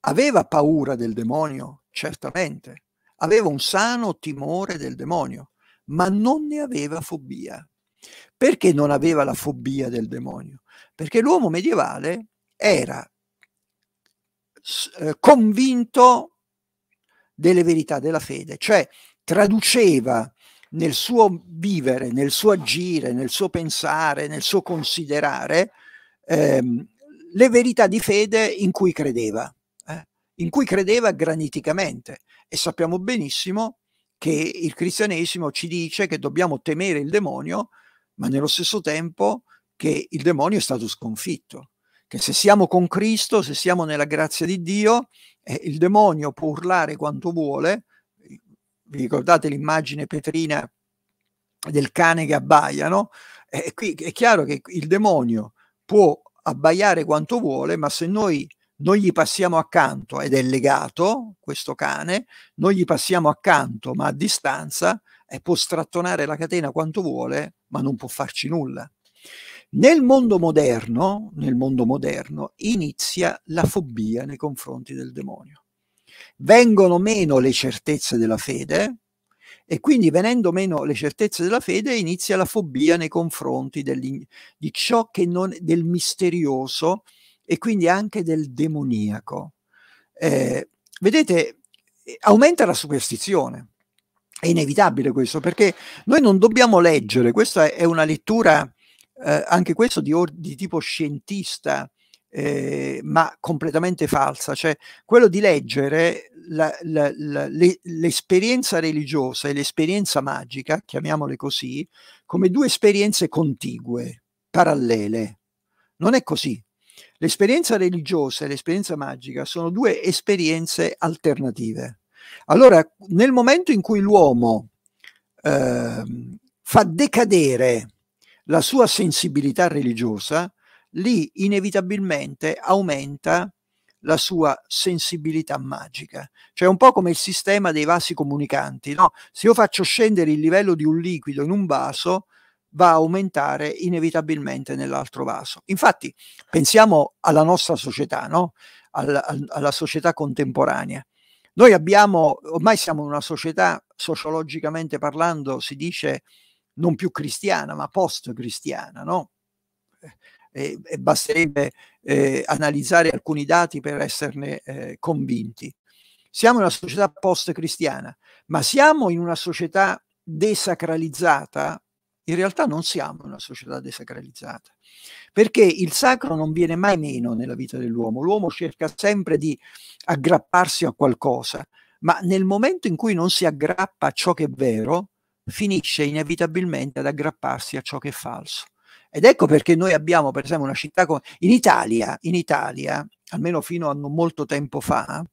aveva paura del demonio, certamente, aveva un sano timore del demonio, ma non ne aveva fobia. Perché non aveva la fobia del demonio? Perché l'uomo medievale era eh, convinto delle verità della fede, cioè traduceva nel suo vivere, nel suo agire, nel suo pensare, nel suo considerare ehm, le verità di fede in cui credeva in cui credeva graniticamente e sappiamo benissimo che il cristianesimo ci dice che dobbiamo temere il demonio, ma nello stesso tempo che il demonio è stato sconfitto, che se siamo con Cristo, se siamo nella grazia di Dio, eh, il demonio può urlare quanto vuole. Vi ricordate l'immagine petrina del cane che abbaia, no? Eh, qui è chiaro che il demonio può abbaiare quanto vuole, ma se noi noi gli passiamo accanto ed è legato questo cane, noi gli passiamo accanto ma a distanza e può strattonare la catena quanto vuole ma non può farci nulla. Nel mondo moderno, nel mondo moderno inizia la fobia nei confronti del demonio. Vengono meno le certezze della fede, e quindi venendo meno le certezze della fede inizia la fobia nei confronti di ciò che non, del misterioso e quindi anche del demoniaco. Eh, vedete, eh, aumenta la superstizione. È inevitabile questo perché noi non dobbiamo leggere, questa è una lettura eh, anche questo di, di tipo scientista, eh, ma completamente falsa, cioè quello di leggere la, la, la, le, l'esperienza religiosa e l'esperienza magica, chiamiamole così, come due esperienze contigue, parallele. Non è così. L'esperienza religiosa e l'esperienza magica sono due esperienze alternative. Allora, nel momento in cui l'uomo eh, fa decadere la sua sensibilità religiosa, lì inevitabilmente aumenta la sua sensibilità magica. Cioè un po' come il sistema dei vasi comunicanti, no? Se io faccio scendere il livello di un liquido in un vaso, va a aumentare inevitabilmente nell'altro vaso. Infatti, pensiamo alla nostra società, no? alla, alla società contemporanea. Noi abbiamo, ormai siamo una società, sociologicamente parlando, si dice non più cristiana, ma post-cristiana, no? Eh, e, e basterebbe eh, analizzare alcuni dati per esserne eh, convinti. Siamo una società post-cristiana, ma siamo in una società desacralizzata in realtà non siamo una società desacralizzata, perché il sacro non viene mai meno nella vita dell'uomo, l'uomo cerca sempre di aggrapparsi a qualcosa, ma nel momento in cui non si aggrappa a ciò che è vero, finisce inevitabilmente ad aggrapparsi a ciò che è falso. Ed ecco perché noi abbiamo, per esempio, una città come in Italia, in Italia, almeno fino a non molto tempo fa,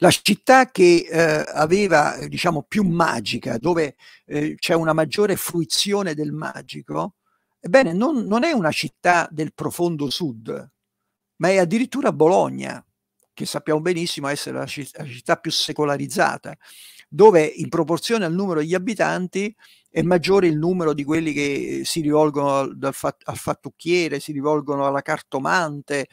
la città che eh, aveva, diciamo, più magica, dove eh, c'è una maggiore fruizione del magico, ebbene, non, non è una città del profondo sud, ma è addirittura Bologna, che sappiamo benissimo essere la città più secolarizzata dove in proporzione al numero degli abitanti è maggiore il numero di quelli che si rivolgono al, fat- al fattucchiere, si rivolgono alla cartomante,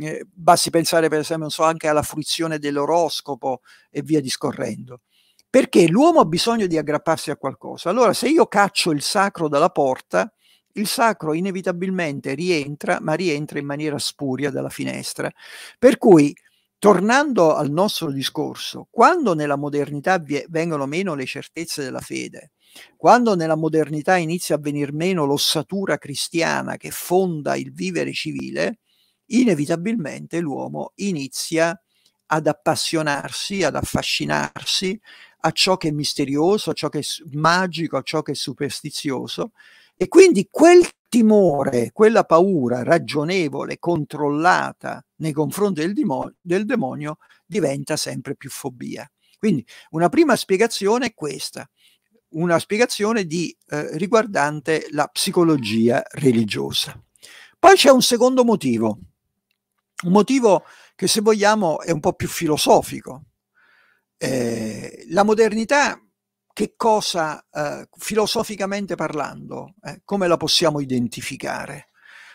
eh, basti pensare per esempio so, anche alla fruizione dell'oroscopo e via discorrendo. Perché l'uomo ha bisogno di aggrapparsi a qualcosa. Allora se io caccio il sacro dalla porta, il sacro inevitabilmente rientra, ma rientra in maniera spuria dalla finestra. Per cui tornando al nostro discorso, quando nella modernità vengono meno le certezze della fede, quando nella modernità inizia a venir meno l'ossatura cristiana che fonda il vivere civile, inevitabilmente l'uomo inizia ad appassionarsi, ad affascinarsi a ciò che è misterioso, a ciò che è magico, a ciò che è superstizioso e quindi quel timore, quella paura ragionevole, controllata nei confronti del, dimo- del demonio diventa sempre più fobia. Quindi una prima spiegazione è questa, una spiegazione di, eh, riguardante la psicologia religiosa. Poi c'è un secondo motivo, un motivo che se vogliamo è un po' più filosofico. Eh, la modernità che cosa, eh, filosoficamente parlando, eh, come la possiamo identificare?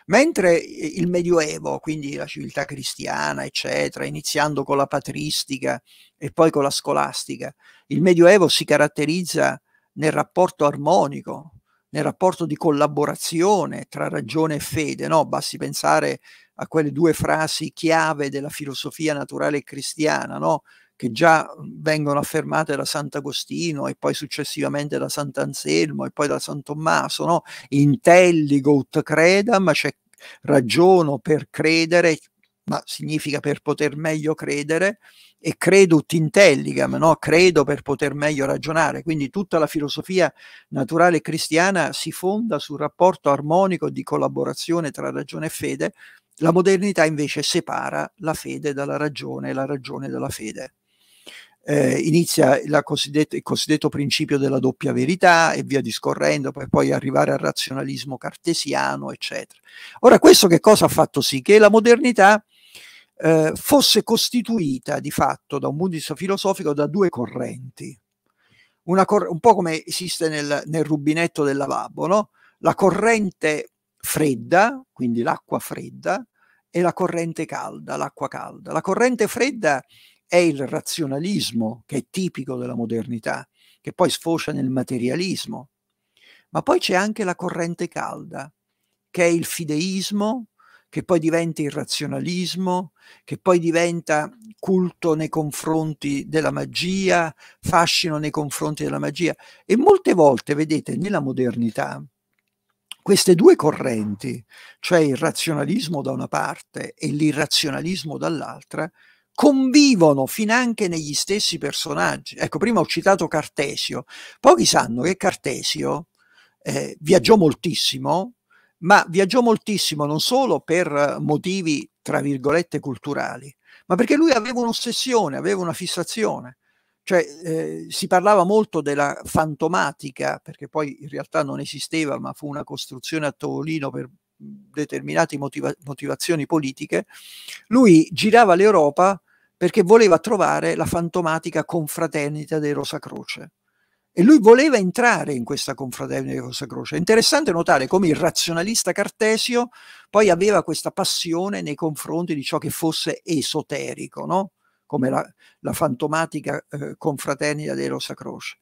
Mentre il Medioevo, quindi la civiltà cristiana, eccetera, iniziando con la patristica e poi con la scolastica, il Medioevo si caratterizza nel rapporto armonico, nel rapporto di collaborazione tra ragione e fede, no? Basti pensare a quelle due frasi chiave della filosofia naturale cristiana, no? che già mhmm, vengono affermate da Sant'Agostino e poi successivamente da Sant'Anselmo e poi da San Tommaso, no? Intelligot credam, c'è cioè ragiono per credere, ma significa per poter meglio credere, e credo ut intelligam, no? credo per poter meglio ragionare. Quindi tutta la filosofia naturale cristiana si fonda sul rapporto armonico di collaborazione tra ragione e fede, la modernità invece separa la fede dalla ragione e la ragione dalla fede eh, inizia il cosiddetto principio della doppia verità e via discorrendo, per poi arrivare al razionalismo cartesiano, eccetera. Ora, questo che cosa ha fatto sì? Che la modernità eh, fosse costituita di fatto da un punto di vista filosofico da due correnti. Cor un po' come esiste nel, nel rubinetto del lavabo, no? la corrente fredda, quindi l'acqua fredda, e la corrente calda, l'acqua calda. La corrente fredda è il razionalismo che è tipico della modernità, che poi sfocia nel materialismo. Ma poi c'è anche la corrente calda, che è il fideismo, che poi diventa irrazionalismo, che poi diventa culto nei confronti della magia, fascino nei confronti della magia. E molte volte, vedete, nella modernità, queste due correnti, cioè il razionalismo da una parte e l'irrazionalismo dall'altra, convivono fin anche negli stessi personaggi. Ecco, prima ho citato Cartesio. Pochi sanno che Cartesio eh, viaggiò moltissimo, ma viaggiò moltissimo non solo per motivi, tra virgolette, culturali, ma perché lui aveva un'ossessione, aveva una fissazione. Cioè, eh, si parlava molto della fantomatica, perché poi in realtà non esisteva, ma fu una costruzione a tavolino per determinate motiva- motivazioni politiche, lui girava l'Europa perché voleva trovare la fantomatica confraternita dei Rosa Croce. E lui voleva entrare in questa confraternita di Rosa Croce. È interessante notare come il razionalista Cartesio poi aveva questa passione nei confronti di ciò che fosse esoterico, no? come la, la fantomatica eh, confraternita dei Rosa Croce.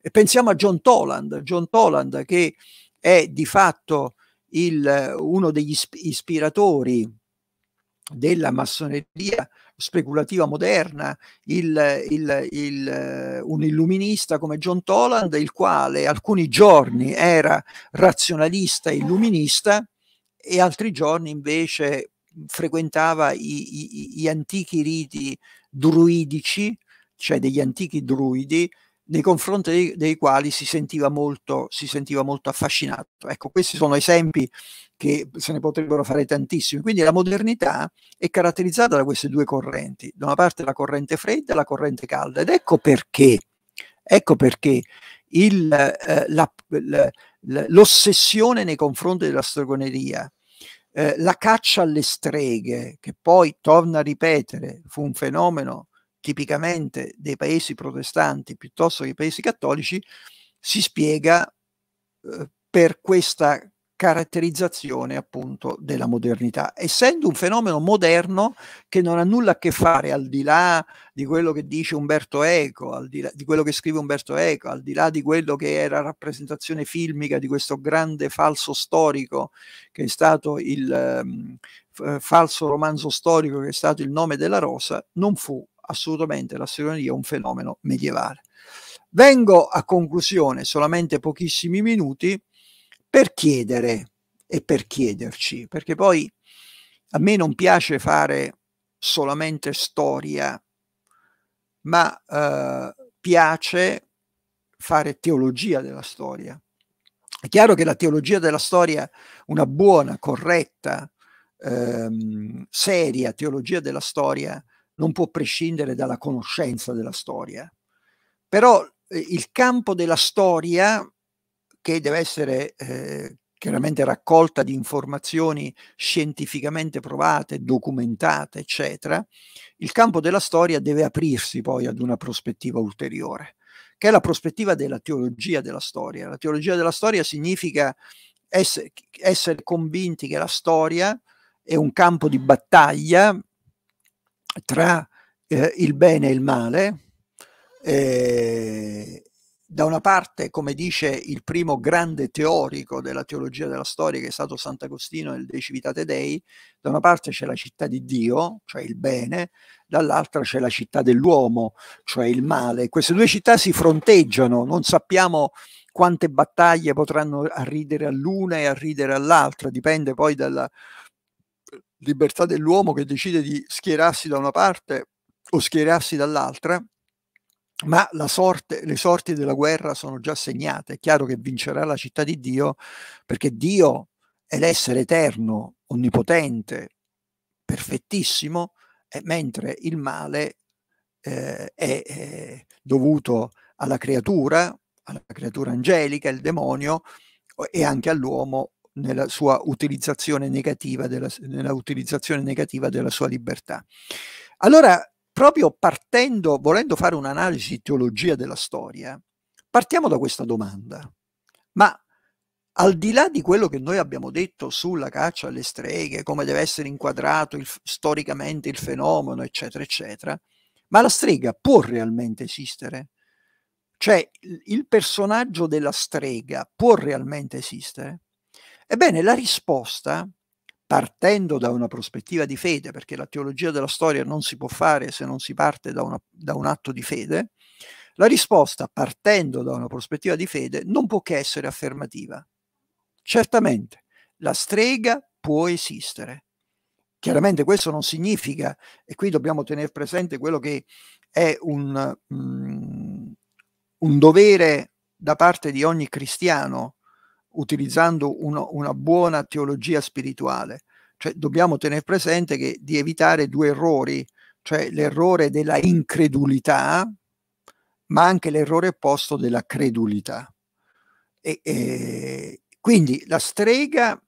E pensiamo a John Toland, John Toland che è di fatto il, uno degli ispiratori della massoneria speculativa moderna, il, il, il, un illuminista come John Toland, il quale alcuni giorni era razionalista e illuminista e altri giorni invece frequentava i, i, gli antichi riti druidici, cioè degli antichi druidi, nei confronti dei, dei quali si sentiva, molto, si sentiva molto affascinato. Ecco, questi sono esempi che se ne potrebbero fare tantissimi. Quindi la modernità è caratterizzata da queste due correnti, da una parte la corrente fredda e la corrente calda. Ed ecco perché, ecco perché il, eh, la, l'ossessione nei confronti della stregoneria, eh, la caccia alle streghe, che poi, torna a ripetere, fu un fenomeno tipicamente dei paesi protestanti piuttosto che dei paesi cattolici, si spiega uhm, per questa caratterizzazione appunto della modernità, essendo un fenomeno moderno che non ha nulla a che fare al di là di quello che dice Umberto Eco, al di là di quello che scrive Umberto Eco, al di là di quello che era rappresentazione filmica di questo grande falso storico che è stato il eh, falso romanzo storico che è stato il nome della rosa, non fu assolutamente la l'astronomia è un fenomeno medievale. Vengo a conclusione, solamente pochissimi minuti, per chiedere e per chiederci, perché poi a me non piace fare solamente storia, ma eh, piace fare teologia della storia. È chiaro che la teologia della storia, una buona, corretta, ehm, seria teologia della storia, non può prescindere dalla conoscenza della storia. Però eh, il campo della storia, che deve essere eh, chiaramente raccolta di informazioni scientificamente provate, documentate, eccetera, il campo della storia deve aprirsi poi ad una prospettiva ulteriore, che è la prospettiva della teologia della storia. La teologia della storia significa essere, essere convinti che la storia è un campo di battaglia tra eh, il bene e il male. Eh, da una parte, come dice il primo grande teorico della teologia della storia, che è stato Sant'Agostino nel De Civitate Dei, da una parte c'è la città di Dio, cioè il bene, dall'altra c'è la città dell'uomo, cioè il male. Queste due città si fronteggiano, non sappiamo quante battaglie potranno arridere all'una e arridere all'altra, dipende poi dalla, libertà dell'uomo che decide di schierarsi da una parte o schierarsi dall'altra, ma sorte, le sorti della guerra sono già segnate. È chiaro che vincerà la città di Dio perché Dio è l'essere eterno, onnipotente, perfettissimo, mentre il male eh, è, è dovuto alla creatura, alla creatura angelica, il demonio e anche all'uomo nella sua utilizzazione negativa della, nella utilizzazione negativa della sua libertà. Allora, proprio partendo, volendo fare un'analisi di teologia della storia, partiamo da questa domanda. Ma al di là di quello che noi abbiamo detto sulla caccia alle streghe, come deve essere inquadrato il, storicamente il fenomeno, eccetera, eccetera, ma la strega può realmente esistere? Cioè, il personaggio della strega può realmente esistere? Ebbene, la risposta, partendo da una prospettiva di fede, perché la teologia della storia non si può fare se non si parte da, una, da un atto di fede, la risposta, partendo da una prospettiva di fede, non può che essere affermativa. Certamente, la strega può esistere. Chiaramente questo non significa, e qui dobbiamo tenere presente quello che è un, um, un dovere da parte di ogni cristiano utilizzando uno, una buona teologia spirituale. Cioè, dobbiamo tenere presente che, di evitare due errori, cioè l'errore della incredulità, ma anche l'errore opposto della credulità. E, e, quindi la strega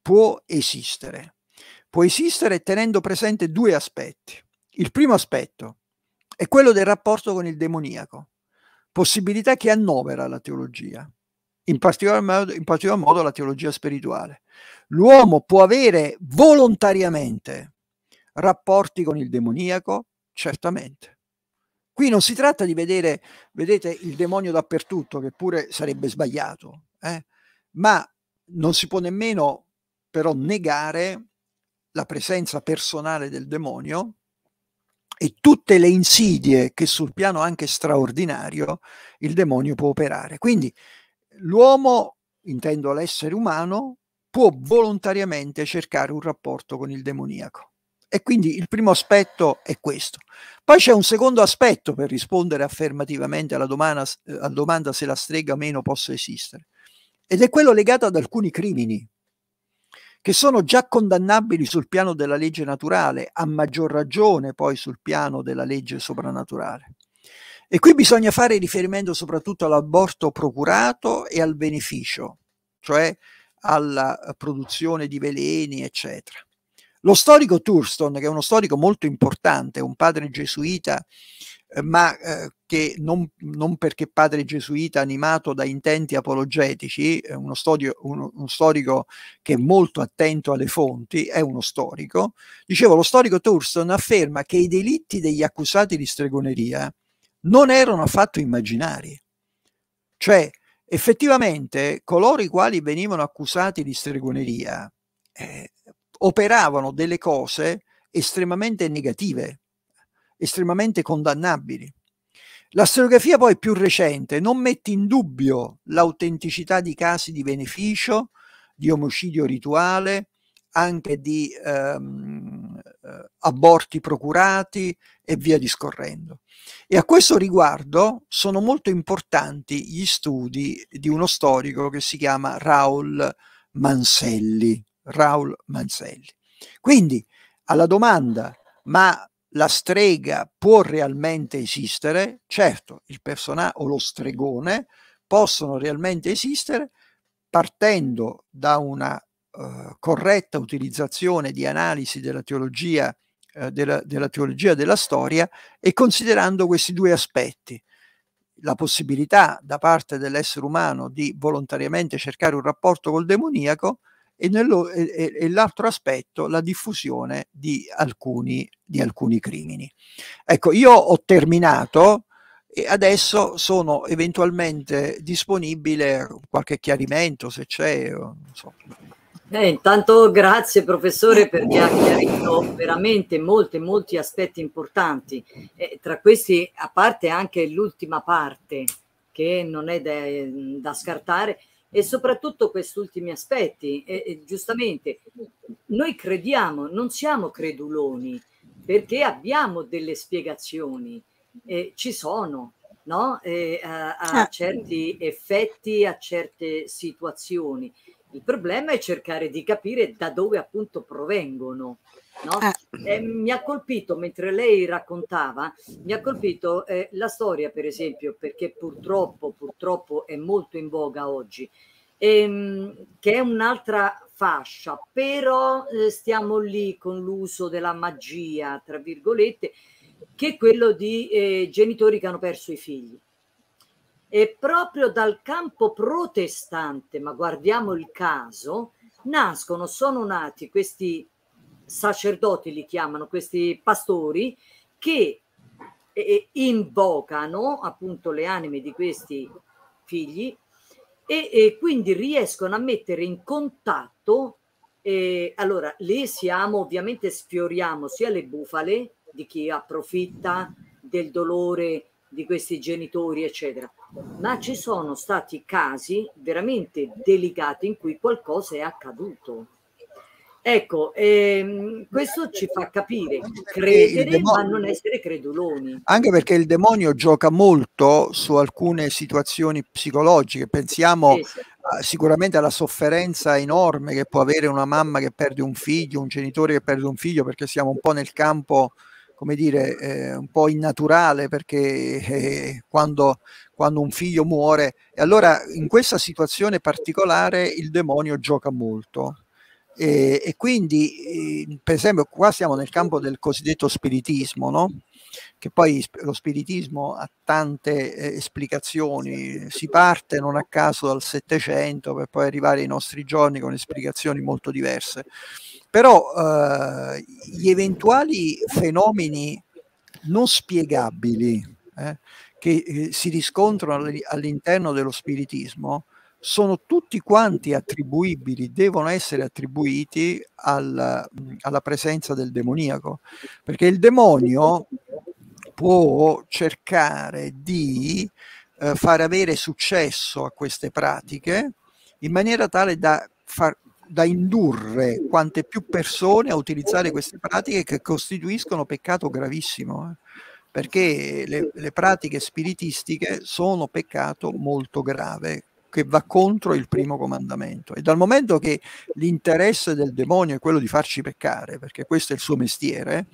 può esistere, può esistere tenendo presente due aspetti. Il primo aspetto è quello del rapporto con il demoniaco, possibilità che annovera la teologia in particolar, modo, in particolar modo la teologia spirituale. L'uomo può avere volontariamente rapporti con il demoniaco? Certamente. Qui non si tratta di vedere, vedete, il demonio dappertutto, che pure sarebbe sbagliato, eh? ma non si può nemmeno però negare la presenza personale del demonio e tutte le insidie che sul piano anche straordinario il demonio può operare. Quindi l'uomo, intendo l'essere umano, può volontariamente cercare un rapporto con il demoniaco. E quindi il primo aspetto è questo. Poi c'è un secondo aspetto per rispondere affermativamente alla domanda, eh, alla domanda se la strega o meno possa esistere, ed è quello legato ad alcuni crimini che sono già condannabili sul piano della legge naturale, a maggior ragione poi sul piano della legge sopranaturale. E qui bisogna fare riferimento soprattutto all'aborto procurato e al beneficio, cioè alla eh, produzione di veleni, eccetera. Lo storico Thurston, che è uno storico molto importante, un padre gesuita, eh, ma eh, che non, non, perché padre gesuita animato da intenti apologetici, uno, studio, uno, uno, storico che è molto attento alle fonti, è uno storico, dicevo, lo storico Thurston afferma che i delitti degli accusati di stregoneria non erano affatto immaginari. Cioè, effettivamente, coloro i quali venivano accusati di stregoneria eh, operavano delle cose estremamente negative, estremamente condannabili. La storiografia poi più recente non mette in dubbio l'autenticità di casi di beneficio, di omicidio rituale, anche di ehm, eh, aborti procurati e via discorrendo. E a questo riguardo sono molto importanti gli studi di uno storico che si chiama Raul Manselli. Raul Manselli. Quindi alla domanda, ma la strega può realmente esistere? Certo, il personaggio o lo stregone possono realmente esistere partendo da una eh, corretta utilizzazione di analisi della teologia, eh, della, della teologia della storia e considerando questi due aspetti, la possibilità da parte dell'essere umano di volontariamente cercare un rapporto col demoniaco e, e, e l'altro aspetto la diffusione di alcuni, di alcuni, crimini. Ecco, io ho terminato e adesso sono eventualmente disponibile qualche chiarimento se c'è. non So. Eh, intanto grazie professore perché ha chiarito veramente molti, molti aspetti importanti. Eh, tra questi, a parte anche l'ultima parte che non è de, da, scartare e soprattutto questi ultimi aspetti. Eh, giustamente, noi crediamo, non siamo creduloni perché abbiamo delle spiegazioni, ci sono, no? a, a ah. certi effetti, a certe situazioni il problema è cercare di capire da dove appunto provengono. No? Eh, mi ha colpito, mentre lei raccontava, mi ha colpito eh, la storia, per esempio, perché purtroppo, purtroppo è molto in voga oggi, ehm, che è un'altra fascia, però eh, stiamo lì con l'uso della magia, tra virgolette, che è quello di eh, genitori che hanno perso i figli. E proprio dal campo protestante, ma guardiamo il caso, nascono, sono nati questi sacerdoti, li chiamano, questi pastori, che eh, invocano appunto le anime di questi figli e, e quindi riescono a mettere in contatto, eh, allora lì siamo ovviamente sfioriamo sia le bufale di chi approfitta del dolore di questi genitori, eccetera ma ci sono stati casi veramente delicati in cui qualcosa è accaduto. Ecco, ehm, questo ci fa capire, credere demonio, ma non essere creduloni. Anche perché il demonio gioca molto su alcune situazioni psicologiche. Pensiamo sì, sì. Ah, sicuramente alla sofferenza enorme che può avere una mamma che perde un figlio, un genitore che perde un figlio, perché siamo un po' nel campo come dire, eh, un po' innaturale perché eh, quando, quando, un figlio muore. E allora in questa situazione particolare il demonio gioca molto. E, e quindi, eh, per esempio, qua siamo nel campo del cosiddetto spiritismo, no? che poi lo spiritismo ha tante eh, esplicazioni, si parte non a caso dal Settecento per poi arrivare ai nostri giorni con esplicazioni molto diverse però eh, gli eventuali fenomeni non spiegabili eh, che eh, si riscontrano all'interno dello spiritismo sono tutti quanti attribuibili, devono essere attribuiti al, alla presenza del demoniaco, perché il demonio può cercare di eh, far avere successo a queste pratiche in maniera tale da far da indurre quante più persone a utilizzare queste pratiche che costituiscono peccato gravissimo, eh? perché le, le pratiche spiritistiche sono peccato molto grave, che va contro il primo comandamento. E dal momento che l'interesse del demonio è quello di farci peccare, perché questo è il suo mestiere,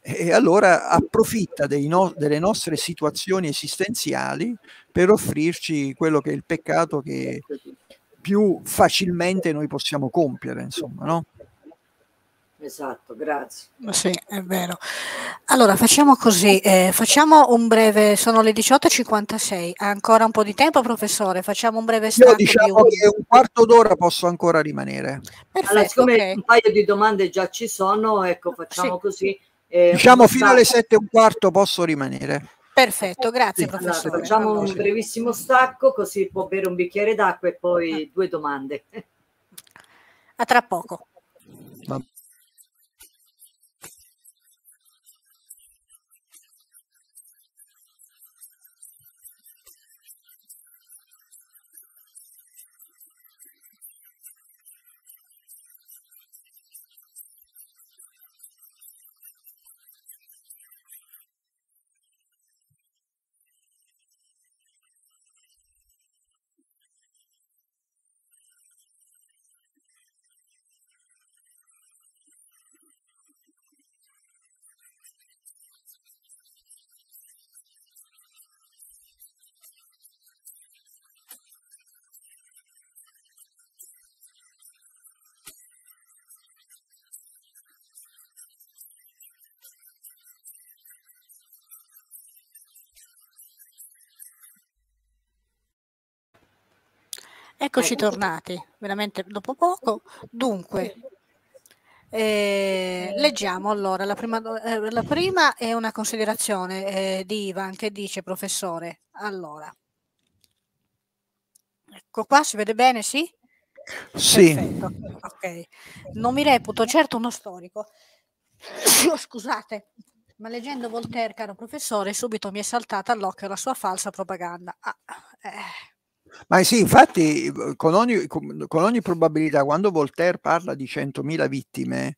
e eh, allora approfitta no delle nostre situazioni esistenziali per offrirci quello che è il peccato che più facilmente noi possiamo compiere, insomma, no? Esatto, grazie. Sì, è vero. Allora, facciamo così, eh, facciamo un breve, sono le 18.56, ha ancora un po' di tempo professore, facciamo un breve stacco. Io diciamo di che un quarto d'ora posso ancora rimanere. Perfetto, allora, siccome okay. un paio di domande già ci sono, ecco, facciamo sì. così. Eh, diciamo fino alle 7 e un quarto posso rimanere. Perfetto, grazie sì, professore. Allora, facciamo un brevissimo stacco così può bere un bicchiere d'acqua e poi ah. due domande. A tra poco. Eccoci ecco. tornati, veramente dopo poco. Dunque, eh, leggiamo allora, la prima, eh, la prima, è una considerazione eh, di Ivan che dice, professore, allora, ecco qua, si vede bene, sì? Sì. Perfetto. Ok, non mi reputo certo uno storico. Scusate, ma leggendo Voltaire, caro professore, subito mi è saltata all'occhio la sua falsa propaganda. Ah, eh. Ma sì, infatti, con ogni, con ogni probabilità, quando Voltaire parla di 100.000 vittime,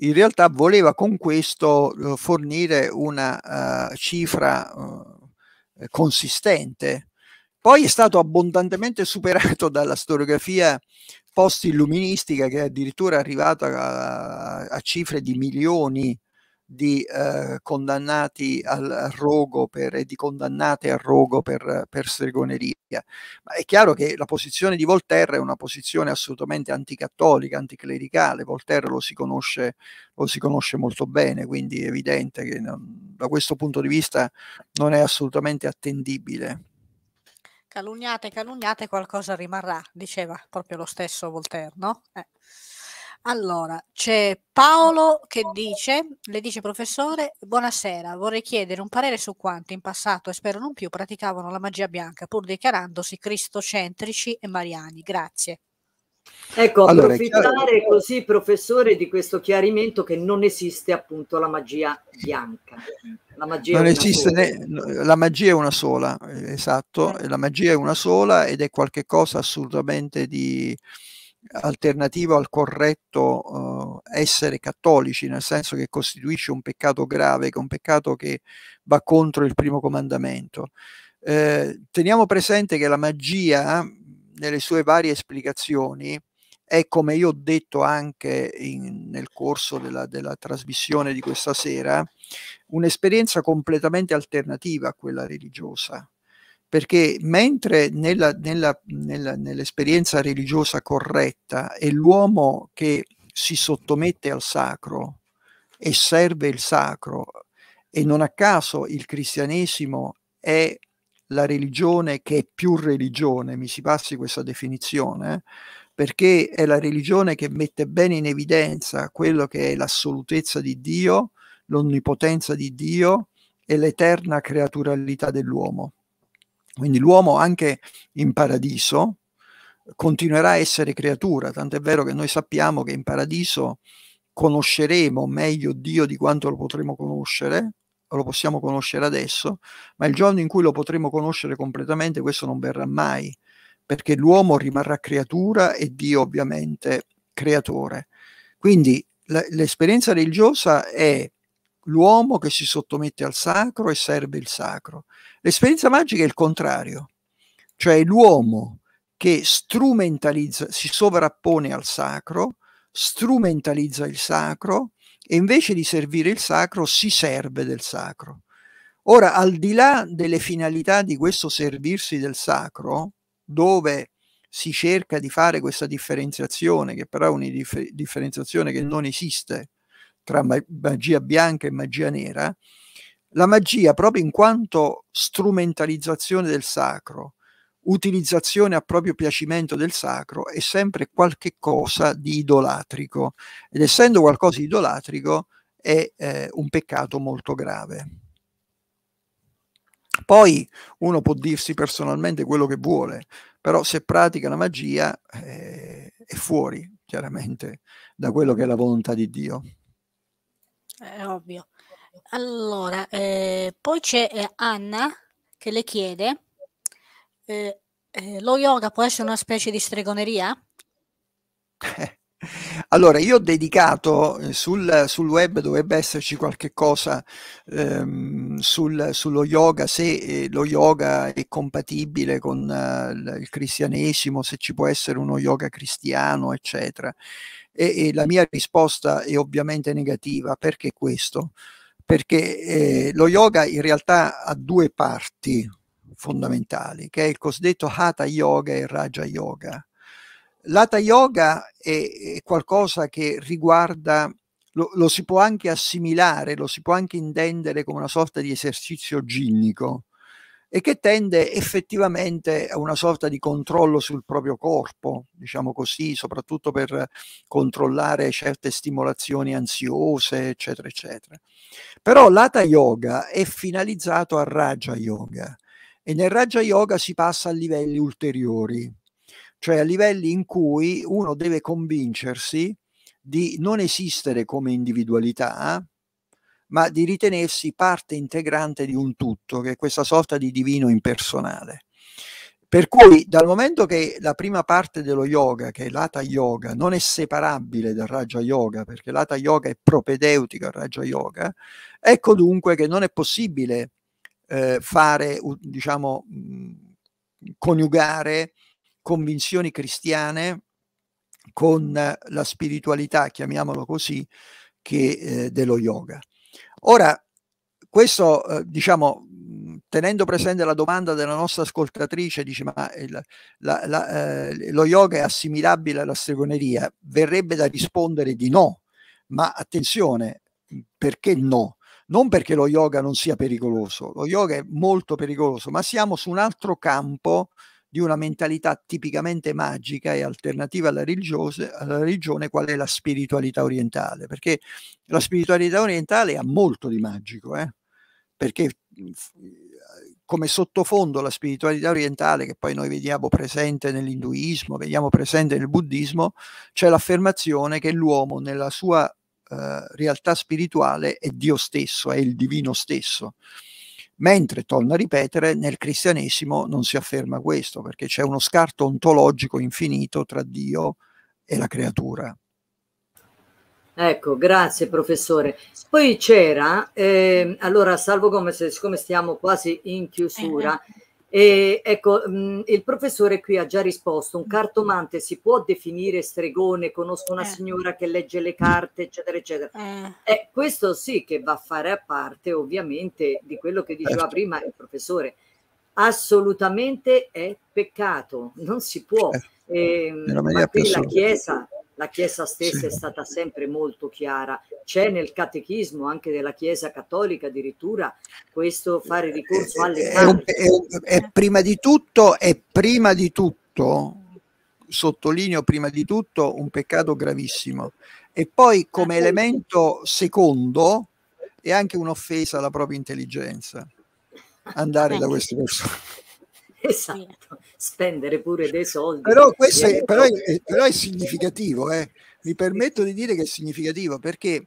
in realtà voleva con questo eh, fornire una uh, cifra uh, consistente. Poi è stato abbondantemente superato dalla storiografia post-illuministica che è addirittura arrivata a, a cifre di milioni di eh, condannati al rogo per, e di condannate al rogo per, per stregoneria. Ma è chiaro che la posizione di Voltaire è una posizione assolutamente anticattolica, anticlericale. Voltaire lo si conosce, lo si conosce molto bene, quindi è evidente che non, da questo punto di vista non è assolutamente attendibile. Calunniate, calunniate, qualcosa rimarrà, diceva proprio lo stesso Voltaire, no? Eh. Allora, c'è Paolo che dice, le dice professore, buonasera, vorrei chiedere un parere su quanti in passato, e spero non più, praticavano la magia bianca, pur dichiarandosi cristocentrici e mariani. Grazie. Ecco, allora, approfittare così, professore, di questo chiarimento che non esiste appunto la magia bianca. La magia, non esiste ne... la magia è una sola, eh, esatto, eh. la magia è una sola ed è qualcosa assolutamente di alternativo al corretto eh, essere cattolici, nel senso che costituisce un peccato grave, che è un peccato che va contro il primo comandamento. Eh, teniamo presente che la magia, nelle sue varie esplicazioni, è come io ho detto anche in, nel corso della, della trasmissione di questa sera, un'esperienza completamente alternativa a quella religiosa perché mentre nella, nella, nella, nell'esperienza religiosa corretta è l'uomo che si sottomette al sacro e serve il sacro, e non a caso il cristianesimo è la religione che è più religione, mi si passi questa definizione, perché è la religione che mette bene in evidenza quello che è l'assolutezza di Dio, l'onnipotenza di Dio e l'eterna creaturalità dell'uomo. Quindi l'uomo anche in paradiso continuerà a essere creatura, tant'è vero che noi sappiamo che in paradiso conosceremo meglio Dio di quanto lo potremo conoscere, lo possiamo conoscere adesso, ma il giorno in cui lo potremo conoscere completamente questo non verrà mai, perché l'uomo rimarrà creatura e Dio ovviamente creatore. Quindi l'esperienza religiosa è l'uomo che si sottomette al sacro e serve il sacro. L'esperienza magica è il contrario, cioè l'uomo che strumentalizza, si sovrappone al sacro, strumentalizza il sacro e invece di servire il sacro si serve del sacro. Ora, al di là delle finalità di questo servirsi del sacro, dove si cerca di fare questa differenziazione, che però è una differenziazione che non esiste, tra magia bianca e magia nera, la magia, proprio in quanto strumentalizzazione del sacro, utilizzazione a proprio piacimento del sacro, è sempre qualcosa di idolatrico ed essendo qualcosa di idolatrico è eh, un peccato molto grave. Poi uno può dirsi personalmente quello che vuole, però se pratica la magia eh, è fuori chiaramente da quello che è la volontà di Dio è ovvio. Allora, eh, poi c'è eh, Anna che le chiede, eh, eh, lo yoga può essere una specie di stregoneria? Allora, io ho dedicato eh, sul, sul, web, dovrebbe esserci qualche cosa ehm, sul, sullo yoga, se lo yoga è compatibile con eh, il cristianesimo, se ci può essere uno yoga cristiano, eccetera e, e la mia risposta è ovviamente negativa. Perché questo? Perché eh, lo yoga in realtà ha due parti fondamentali, che è il cosiddetto Hatha Yoga e Raja Yoga. L'Hatha Yoga è, è qualcosa che riguarda lo, lo, si può anche assimilare, lo si può anche intendere come una sorta di esercizio ginnico, e che tende effettivamente a una sorta di controllo sul proprio corpo, diciamo così, soprattutto per controllare certe stimolazioni ansiose, eccetera, eccetera. Però l'ata Yoga è finalizzato a Raja Yoga e nel Raja Yoga si passa a livelli ulteriori, cioè a livelli in cui uno deve convincersi di non esistere come individualità, ma di ritenersi parte integrante di un tutto, che è questa sorta di divino impersonale. Per cui dal momento che la prima parte dello yoga, che è l'ata yoga, non è separabile dal raja yoga, perché l'ata yoga è propedeutica al raja yoga, ecco dunque che non è possibile eh, fare, diciamo, coniugare convinzioni cristiane con la spiritualità, chiamiamolo così, che, eh, dello yoga. Ora, questo eh, diciamo tenendo presente la domanda della nostra ascoltatrice, dice ma il, eh, la, la, eh, lo yoga è assimilabile alla stregoneria, verrebbe da rispondere di no, ma attenzione, perché no? Non perché lo yoga non sia pericoloso, lo yoga è molto pericoloso, ma siamo su un altro campo eh, di una mentalità tipicamente magica e alternativa alla, alla, religione, qual è la spiritualità orientale, perché la spiritualità orientale ha molto di magico, eh? perché mhmm, come sottofondo la spiritualità orientale, che poi noi vediamo presente nell'induismo, vediamo presente nel buddismo, c'è l'affermazione che l'uomo nella sua eh, realtà spirituale è Dio stesso, è il divino stesso. Mentre, torno a ripetere, nel cristianesimo non si afferma questo, perché c'è uno scarto ontologico infinito tra Dio e la creatura. Ecco, grazie professore. Poi c'era, eh, allora Salvo Gomez, siccome stiamo quasi in chiusura, eh. eh. E, ecco, mh, il professore qui ha già risposto, un cartomante si può definire stregone, conosco una eh. signora che legge le carte, eccetera, eccetera. Eh. Eh, questo sì che va a fare a parte ovviamente di quello che diceva certo. prima il professore. Assolutamente è peccato, non si può. Eh, ehm, la Chiesa la Chiesa stessa sì. è stata sempre molto chiara. C'è nel catechismo anche della Chiesa cattolica addirittura questo fare eh, ricorso eh, alle eh, carte. È, è, è, prima di tutto, è prima di tutto, sottolineo prima di tutto, un peccato gravissimo. E poi come elemento secondo è anche un'offesa alla propria intelligenza andare da queste persone. Esatto, spendere pure dei soldi. Però, questo è, però è, eh, però è significativo, eh. mi permetto di dire che è significativo perché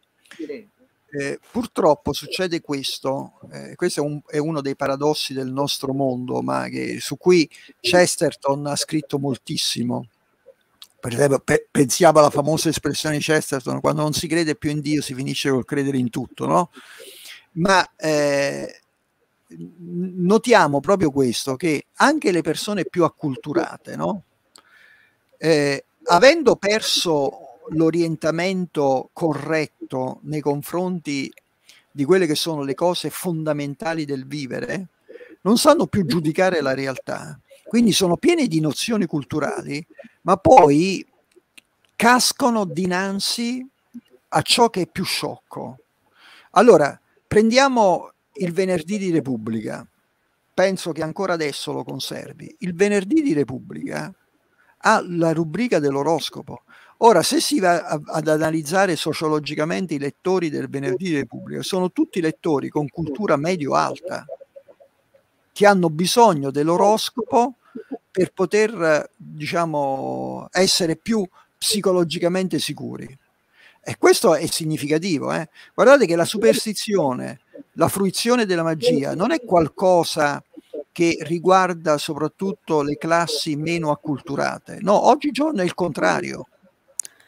eh, purtroppo succede questo, eh, questo è, un, è, uno dei paradossi del nostro mondo, ma che, su cui Chesterton ha scritto moltissimo. Per esempio, pe, pensiamo alla famosa espressione di Chesterton, quando non si crede più in Dio si finisce col credere in tutto, no? Ma eh, notiamo proprio questo, che anche le persone più acculturate, no? eh, avendo perso l'orientamento corretto nei confronti di quelle che sono le cose fondamentali del vivere, non sanno più giudicare la realtà, quindi sono piene di nozioni culturali, ma poi cascono dinanzi a ciò che è più sciocco. Allora, prendiamo il venerdì di Repubblica, penso che ancora adesso lo conservi, il venerdì di Repubblica ha la rubrica dell'oroscopo. Ora, se si va a, ad analizzare sociologicamente i lettori del venerdì di Repubblica, sono tutti lettori con cultura medio-alta, che hanno bisogno dell'oroscopo per poter, diciamo, essere più psicologicamente sicuri. E questo è significativo. Eh? Guardate che la superstizione la fruizione della magia non è qualcosa che riguarda soprattutto le classi meno acculturate. No, oggigiorno è il contrario.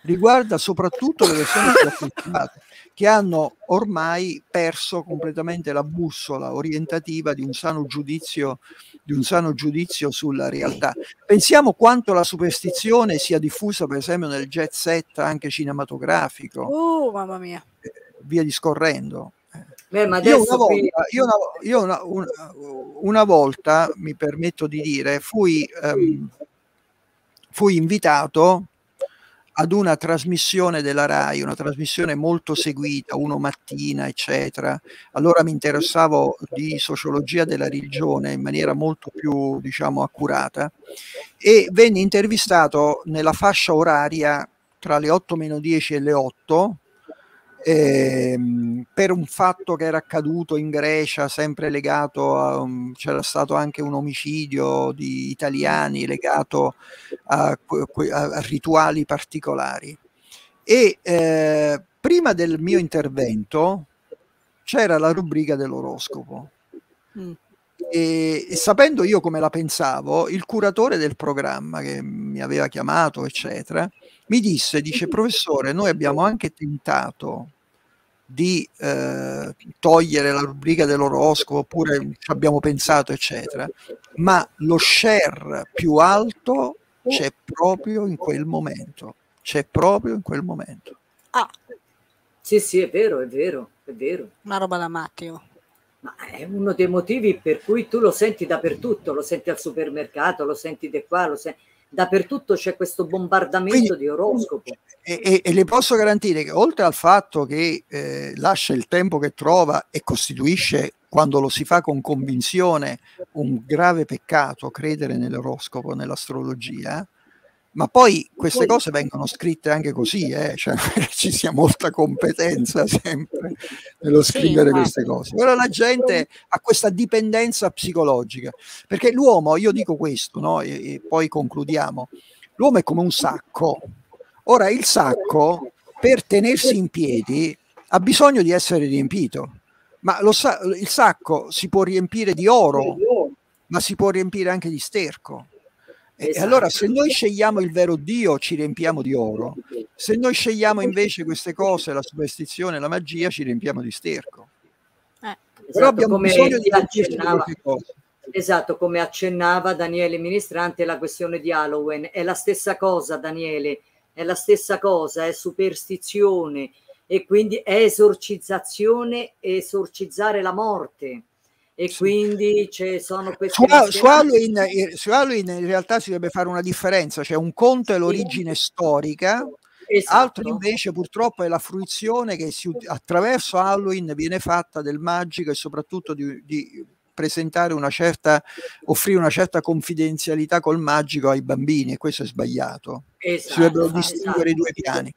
Riguarda soprattutto le persone più acculturate, che hanno ormai perso completamente la bussola orientativa di un sano giudizio, un sano giudizio sulla realtà. Pensiamo quanto la superstizione sia diffusa, per esempio, nel jet set anche cinematografico. Oh, mamma mia! Eh, via discorrendo Beh, ma io una volta, qui... io una, io una, una, una, volta, mi permetto di dire, fui, ehm, fui invitato ad una trasmissione della RAI, una trasmissione molto seguita, uno mattina, eccetera. Allora mi interessavo di sociologia della religione in maniera molto più, diciamo, accurata e venni intervistato nella fascia oraria tra le 8 meno 10 e le 8, ehm, per un fatto che era accaduto in Grecia, sempre legato a... Um, c'era stato anche un omicidio di italiani legato a, a rituali particolari. E eh, prima del mio intervento c'era la rubrica dell'oroscopo. Mm. E, e, sapendo io come la pensavo, il curatore del programma che mi aveva chiamato, eccetera, mi disse, dice mm-hmm. professore, noi abbiamo anche tentato di eh, togliere la rubrica dell'oroscopo oppure ci abbiamo pensato eccetera, ma lo share più alto c'è proprio in quel momento, c'è proprio in quel momento. Ah, sì sì è vero, è vero, è vero. Una roba da Matteo. Ma è uno dei motivi per cui tu lo senti dappertutto, lo senti al supermercato, lo senti di qua, lo senti dappertutto c'è questo bombardamento Quindi, di oroscopo. E, e, e, le posso garantire che oltre al fatto che eh, lascia il tempo che trova e costituisce, quando lo si fa con convinzione, un grave peccato credere nell'oroscopo, nell'astrologia, ma poi queste cose vengono scritte anche così, eh? cioè, ci sia molta competenza sempre nello scrivere sì, queste cose. Ora la gente ha questa dipendenza psicologica, perché l'uomo, io dico questo, no? e, e poi concludiamo, l'uomo è come un sacco. Ora il sacco, per tenersi in piedi, ha bisogno di essere riempito, ma lo, il sacco si può riempire di oro, ma si può riempire anche di sterco e esatto. allora se noi scegliamo il vero Dio ci riempiamo di oro, se noi scegliamo invece queste cose, la superstizione, la magia, ci riempiamo di sterco. Eh, esatto, abbiamo bisogno di accennava, Esatto, come accennava Daniele Ministrante la questione di Halloween, è la stessa cosa Daniele, è la stessa cosa, è superstizione e quindi è esorcizzazione, esorcizzare la morte e quindi ci sono queste... Su, su Halloween, su Halloween in realtà si dovrebbe fare una differenza, cioè un conto è l'origine sì. storica, Esatto. Altro invece purtroppo è la fruizione che si, attraverso Halloween viene fatta del magico e soprattutto di, di, presentare una certa, offrire una certa confidenzialità col magico ai bambini e questo è sbagliato. Esatto, si dovrebbero distinguere esatto. i due piani.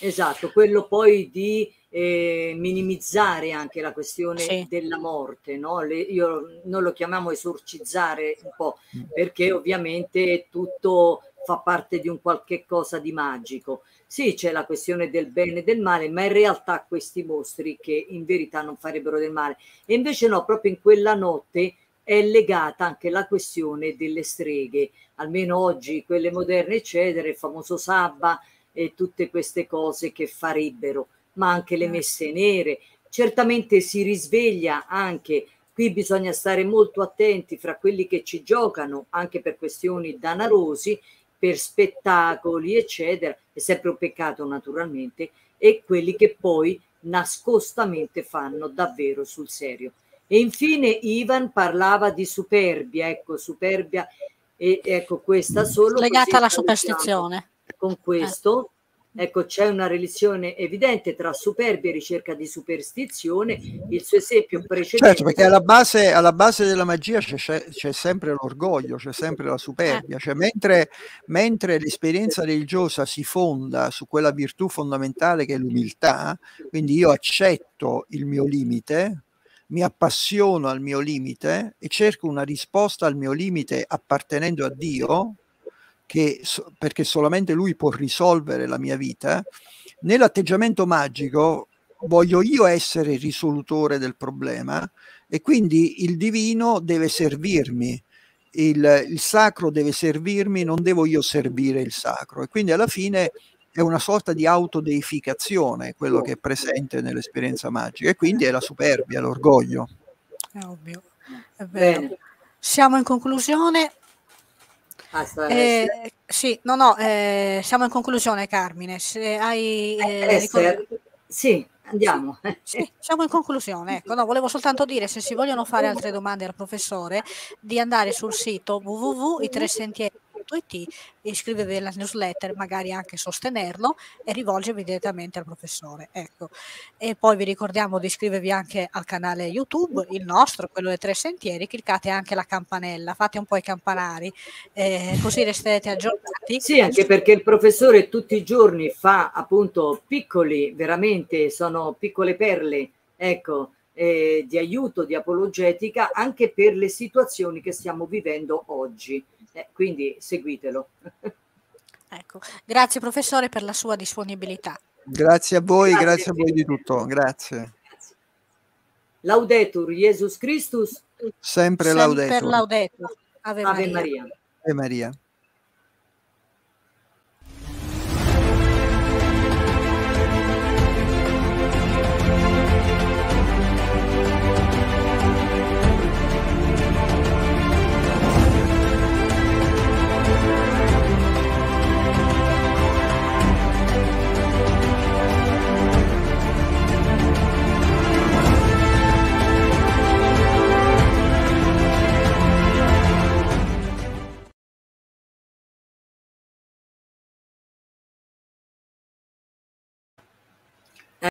Esatto, quello poi di eh, minimizzare anche la questione sì. della morte, no? Le, io, noi lo chiamiamo esorcizzare un po', mm. perché ovviamente tutto fa parte di un qualche cosa di magico. Sì, c'è la questione del bene e del male, ma in realtà questi mostri che in verità non farebbero del male. E invece no, proprio in quella notte è legata anche la questione delle streghe, almeno oggi quelle moderne, eccetera, il famoso Sabba e tutte queste cose che farebbero ma anche le certo. messe nere. Certamente si risveglia anche, qui bisogna stare molto attenti fra quelli che ci giocano, anche per questioni danarosi, per spettacoli, eccetera, è sempre un peccato naturalmente, e quelli che poi nascostamente fanno davvero sul serio. E infine Ivan parlava di superbia, ecco, superbia, e ecco questa solo... Legata alla superstizione. Con questo Ecco, c'è una relazione evidente tra superbia e ricerca di superstizione, il suo esempio precedente. Certo, perché alla base, alla base della magia c'è, c'è sempre l'orgoglio, c'è sempre la superbia, cioè, mentre, mentre l'esperienza religiosa si fonda su quella virtù fondamentale che è l'umiltà, quindi io accetto il mio limite, mi appassiono al mio limite e cerco una risposta al mio limite appartenendo a Dio, che, perché solamente lui può risolvere la mia vita, nell'atteggiamento magico voglio io essere il risolutore del problema e quindi il divino deve servirmi, il, il, sacro deve servirmi, non devo io servire il sacro. E quindi alla fine è una sorta di autodeificazione quello che è presente nell'esperienza magica e quindi è la superbia, l'orgoglio. È ovvio, è vero. Bene. Siamo in conclusione eh, sì, no, no, eh, siamo in conclusione, Carmine. Se hai eh, eh, ricordato... Sì, andiamo. Sì, siamo in conclusione. Ecco, no, volevo soltanto dire se si vogliono fare altre domande al professore di andare sul sito www.itresentieri.com www.edu.it iscrivervi alla newsletter, magari anche sostenerlo e rivolgervi direttamente al professore. Ecco. E poi vi ricordiamo di iscrivervi anche al canale YouTube, il nostro, quello dei Tre Sentieri, cliccate anche la campanella, fate un po' i campanari, eh, così resterete aggiornati. Sì, anche perché il professore tutti i giorni fa appunto piccoli, veramente sono piccole perle, ecco eh, di aiuto, di apologetica anche per le situazioni che stiamo vivendo oggi. Eh, quindi seguitelo. Ecco. Grazie professore per la sua disponibilità. Grazie a voi, grazie, grazie a voi di tutto, grazie. grazie. Laudetur Jesus Christus. Sempre, Sempre laudetur. laudetur. Ave, Maria. Ave Maria. Ave Maria.